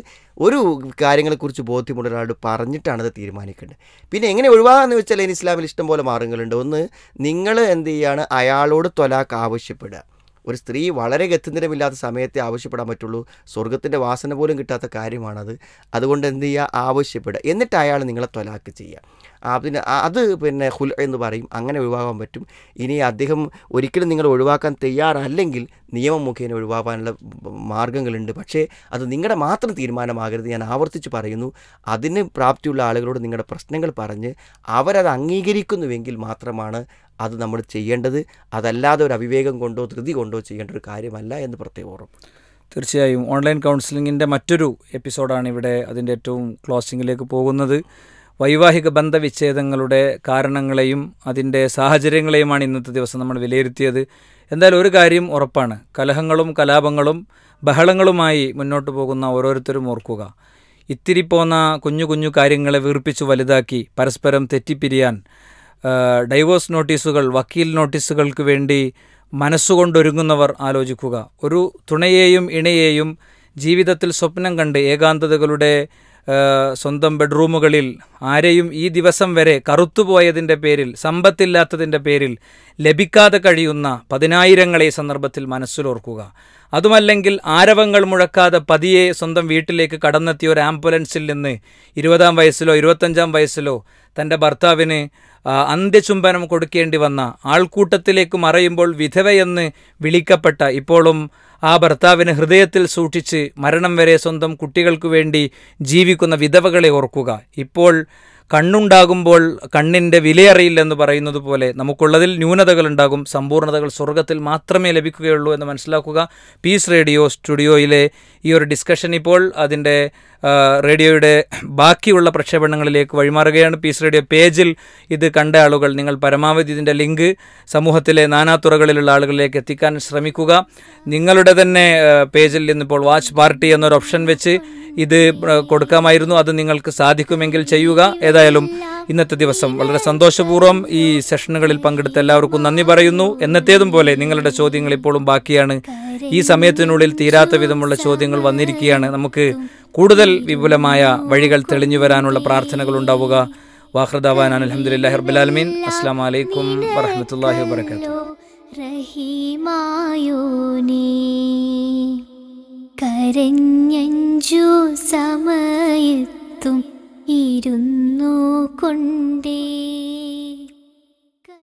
ഒരു കാര്യങ്ങളെക്കുറിച്ച് ബോധ്യമുള്ള ഒരാളോട് പറഞ്ഞിട്ടാണ് അത് തീരുമാനിക്കേണ്ടത് പിന്നെ എങ്ങനെ ഒഴിവാകാന്ന് വെച്ചാൽ അതിന് ഇസ്ലാമിൽ ഇഷ്ടം പോലെ മാർഗങ്ങളുണ്ട് ഒന്ന് നിങ്ങൾ എന്ത് ചെയ്യുകയാണ് അയാളോട് തൊലാക്ക് ആവശ്യപ്പെടുക ഒരു സ്ത്രീ വളരെ ഗത്യന്തരമില്ലാത്ത സമയത്തെ ആവശ്യപ്പെടാൻ പറ്റുള്ളൂ സ്വർഗത്തിൻ്റെ വാസന പോലും കിട്ടാത്ത കാര്യമാണത് അതുകൊണ്ട് എന്ത് ചെയ്യുക ആവശ്യപ്പെടുക എന്നിട്ട് അയാൾ നിങ്ങളെ തൊലാക്ക് ചെയ്യുക അതിന് അത് പിന്നെ ഹുൽ എന്ന് പറയും അങ്ങനെ ഒഴിവാക്കാൻ പറ്റും ഇനി അദ്ദേഹം ഒരിക്കലും നിങ്ങൾ ഒഴിവാക്കാൻ തയ്യാറല്ലെങ്കിൽ നിയമം മുഖേന ഒഴിവാക്കാനുള്ള മാർഗങ്ങളുണ്ട് പക്ഷേ അത് നിങ്ങളുടെ മാത്രം തീരുമാനമാകരുത് ഞാൻ ആവർത്തിച്ച് പറയുന്നു അതിന് പ്രാപ്തിയുള്ള ആളുകളോട് നിങ്ങളുടെ പ്രശ്നങ്ങൾ പറഞ്ഞ് അവരത് അംഗീകരിക്കുന്നുവെങ്കിൽ മാത്രമാണ് അത് നമ്മൾ ചെയ്യേണ്ടത് അതല്ലാതെ ഒരു അവിവേകം കൊണ്ടോ ധൃതി കൊണ്ടോ ചെയ്യേണ്ട ഒരു കാര്യമല്ല എന്ന് പ്രത്യേകം ഓർമ്മ തീർച്ചയായും ഓൺലൈൻ കൗൺസിലിങ്ങിൻ്റെ മറ്റൊരു എപ്പിസോഡാണ് ഇവിടെ അതിൻ്റെ ഏറ്റവും ക്ലോസിങ്ങിലേക്ക് പോകുന്നത് വൈവാഹിക ബന്ധവിച്ഛേദങ്ങളുടെ കാരണങ്ങളെയും അതിൻ്റെ സാഹചര്യങ്ങളെയുമാണ് ഇന്നത്തെ ദിവസം നമ്മൾ വിലയിരുത്തിയത് എന്തായാലും ഒരു കാര്യം ഉറപ്പാണ് കലഹങ്ങളും കലാപങ്ങളും ബഹളങ്ങളുമായി മുന്നോട്ട് പോകുന്ന ഓരോരുത്തരും ഓർക്കുക ഇത്തിരി പോന്ന കുഞ്ഞു കുഞ്ഞു കാര്യങ്ങളെ വീർപ്പിച്ച് വലുതാക്കി പരസ്പരം തെറ്റിപ്പിരിയാൻ ഡൈവേഴ്സ് നോട്ടീസുകൾ വക്കീൽ നോട്ടീസുകൾക്ക് വേണ്ടി മനസ്സുകൊണ്ടൊരുങ്ങുന്നവർ ആലോചിക്കുക ഒരു തുണയെയും ഇണയെയും ജീവിതത്തിൽ സ്വപ്നം കണ്ട് ഏകാന്തതകളുടെ സ്വന്തം ബെഡ്റൂമുകളിൽ ആരെയും ഈ ദിവസം വരെ കറുത്തുപോയതിൻ്റെ പേരിൽ സമ്പത്തില്ലാത്തതിൻ്റെ പേരിൽ ലഭിക്കാതെ കഴിയുന്ന പതിനായിരങ്ങളെ ഈ സന്ദർഭത്തിൽ മനസ്സിലോർക്കുക അതുമല്ലെങ്കിൽ ആരവങ്ങൾ മുഴക്കാതെ പതിയെ സ്വന്തം വീട്ടിലേക്ക് കടന്നെത്തിയ ഒരു ആംബുലൻസിൽ നിന്ന് ഇരുപതാം വയസ്സിലോ ഇരുപത്തഞ്ചാം വയസ്സിലോ തൻ്റെ ഭർത്താവിന് അന്ത്യചുംബനം കൊടുക്കേണ്ടി വന്ന ആൾക്കൂട്ടത്തിലേക്ക് മറയുമ്പോൾ വിധവയെന്ന് വിളിക്കപ്പെട്ട ഇപ്പോഴും ആ ഭർത്താവിനെ ഹൃദയത്തിൽ സൂക്ഷിച്ച് മരണം വരെ സ്വന്തം കുട്ടികൾക്കു വേണ്ടി ജീവിക്കുന്ന വിധവകളെ ഓർക്കുക ഇപ്പോൾ കണ്ണുണ്ടാകുമ്പോൾ കണ്ണിൻ്റെ വിലയറിയില്ലെന്ന് പറയുന്നത് പോലെ നമുക്കുള്ളതിൽ ന്യൂനതകളുണ്ടാകും സമ്പൂർണതകൾ സ്വർഗത്തിൽ മാത്രമേ ലഭിക്കുകയുള്ളൂ എന്ന് മനസ്സിലാക്കുക പീസ് റേഡിയോ സ്റ്റുഡിയോയിലെ ഈ ഒരു ഡിസ്കഷൻ ഇപ്പോൾ അതിൻ്റെ റേഡിയോയുടെ ബാക്കിയുള്ള പ്രക്ഷേപണങ്ങളിലേക്ക് വഴിമാറുകയാണ് പീസ് റേഡിയോ പേജിൽ ഇത് കണ്ട ആളുകൾ നിങ്ങൾ പരമാവധി ഇതിൻ്റെ ലിങ്ക് സമൂഹത്തിലെ നാനാത്തുറകളിലുള്ള ആളുകളിലേക്ക് എത്തിക്കാൻ ശ്രമിക്കുക നിങ്ങളുടെ തന്നെ പേജിൽ നിന്നിപ്പോൾ വാച്ച് പാർട്ടി എന്നൊരു ഓപ്ഷൻ വെച്ച് ഇത് കൊടുക്കാമായിരുന്നു അത് നിങ്ങൾക്ക് സാധിക്കുമെങ്കിൽ ചെയ്യുക ഏതായാലും ഇന്നത്തെ ദിവസം വളരെ സന്തോഷപൂർവ്വം ഈ സെഷനുകളിൽ പങ്കെടുത്ത എല്ലാവർക്കും നന്ദി പറയുന്നു എന്നത്തേതും പോലെ നിങ്ങളുടെ ചോദ്യങ്ങൾ ഇപ്പോഴും ബാക്കിയാണ് ഈ സമയത്തിനുള്ളിൽ തീരാത്ത വിധമുള്ള ചോദ്യങ്ങൾ വന്നിരിക്കുകയാണ് നമുക്ക് കൂടുതൽ വിപുലമായ വഴികൾ തെളിഞ്ഞു വരാനുള്ള പ്രാർത്ഥനകൾ ഉണ്ടാവുക വാഹൃദാവാൻ അലഹമുല്ലാ ഹർബലാലമീൻ അസ്സാം വലൈക്കും വറഹമത്തല്ലാഹി വാത്തു കരഞ്ഞഞ്ചു സമയത്തും ഇരുന്നു കൊണ്ടേ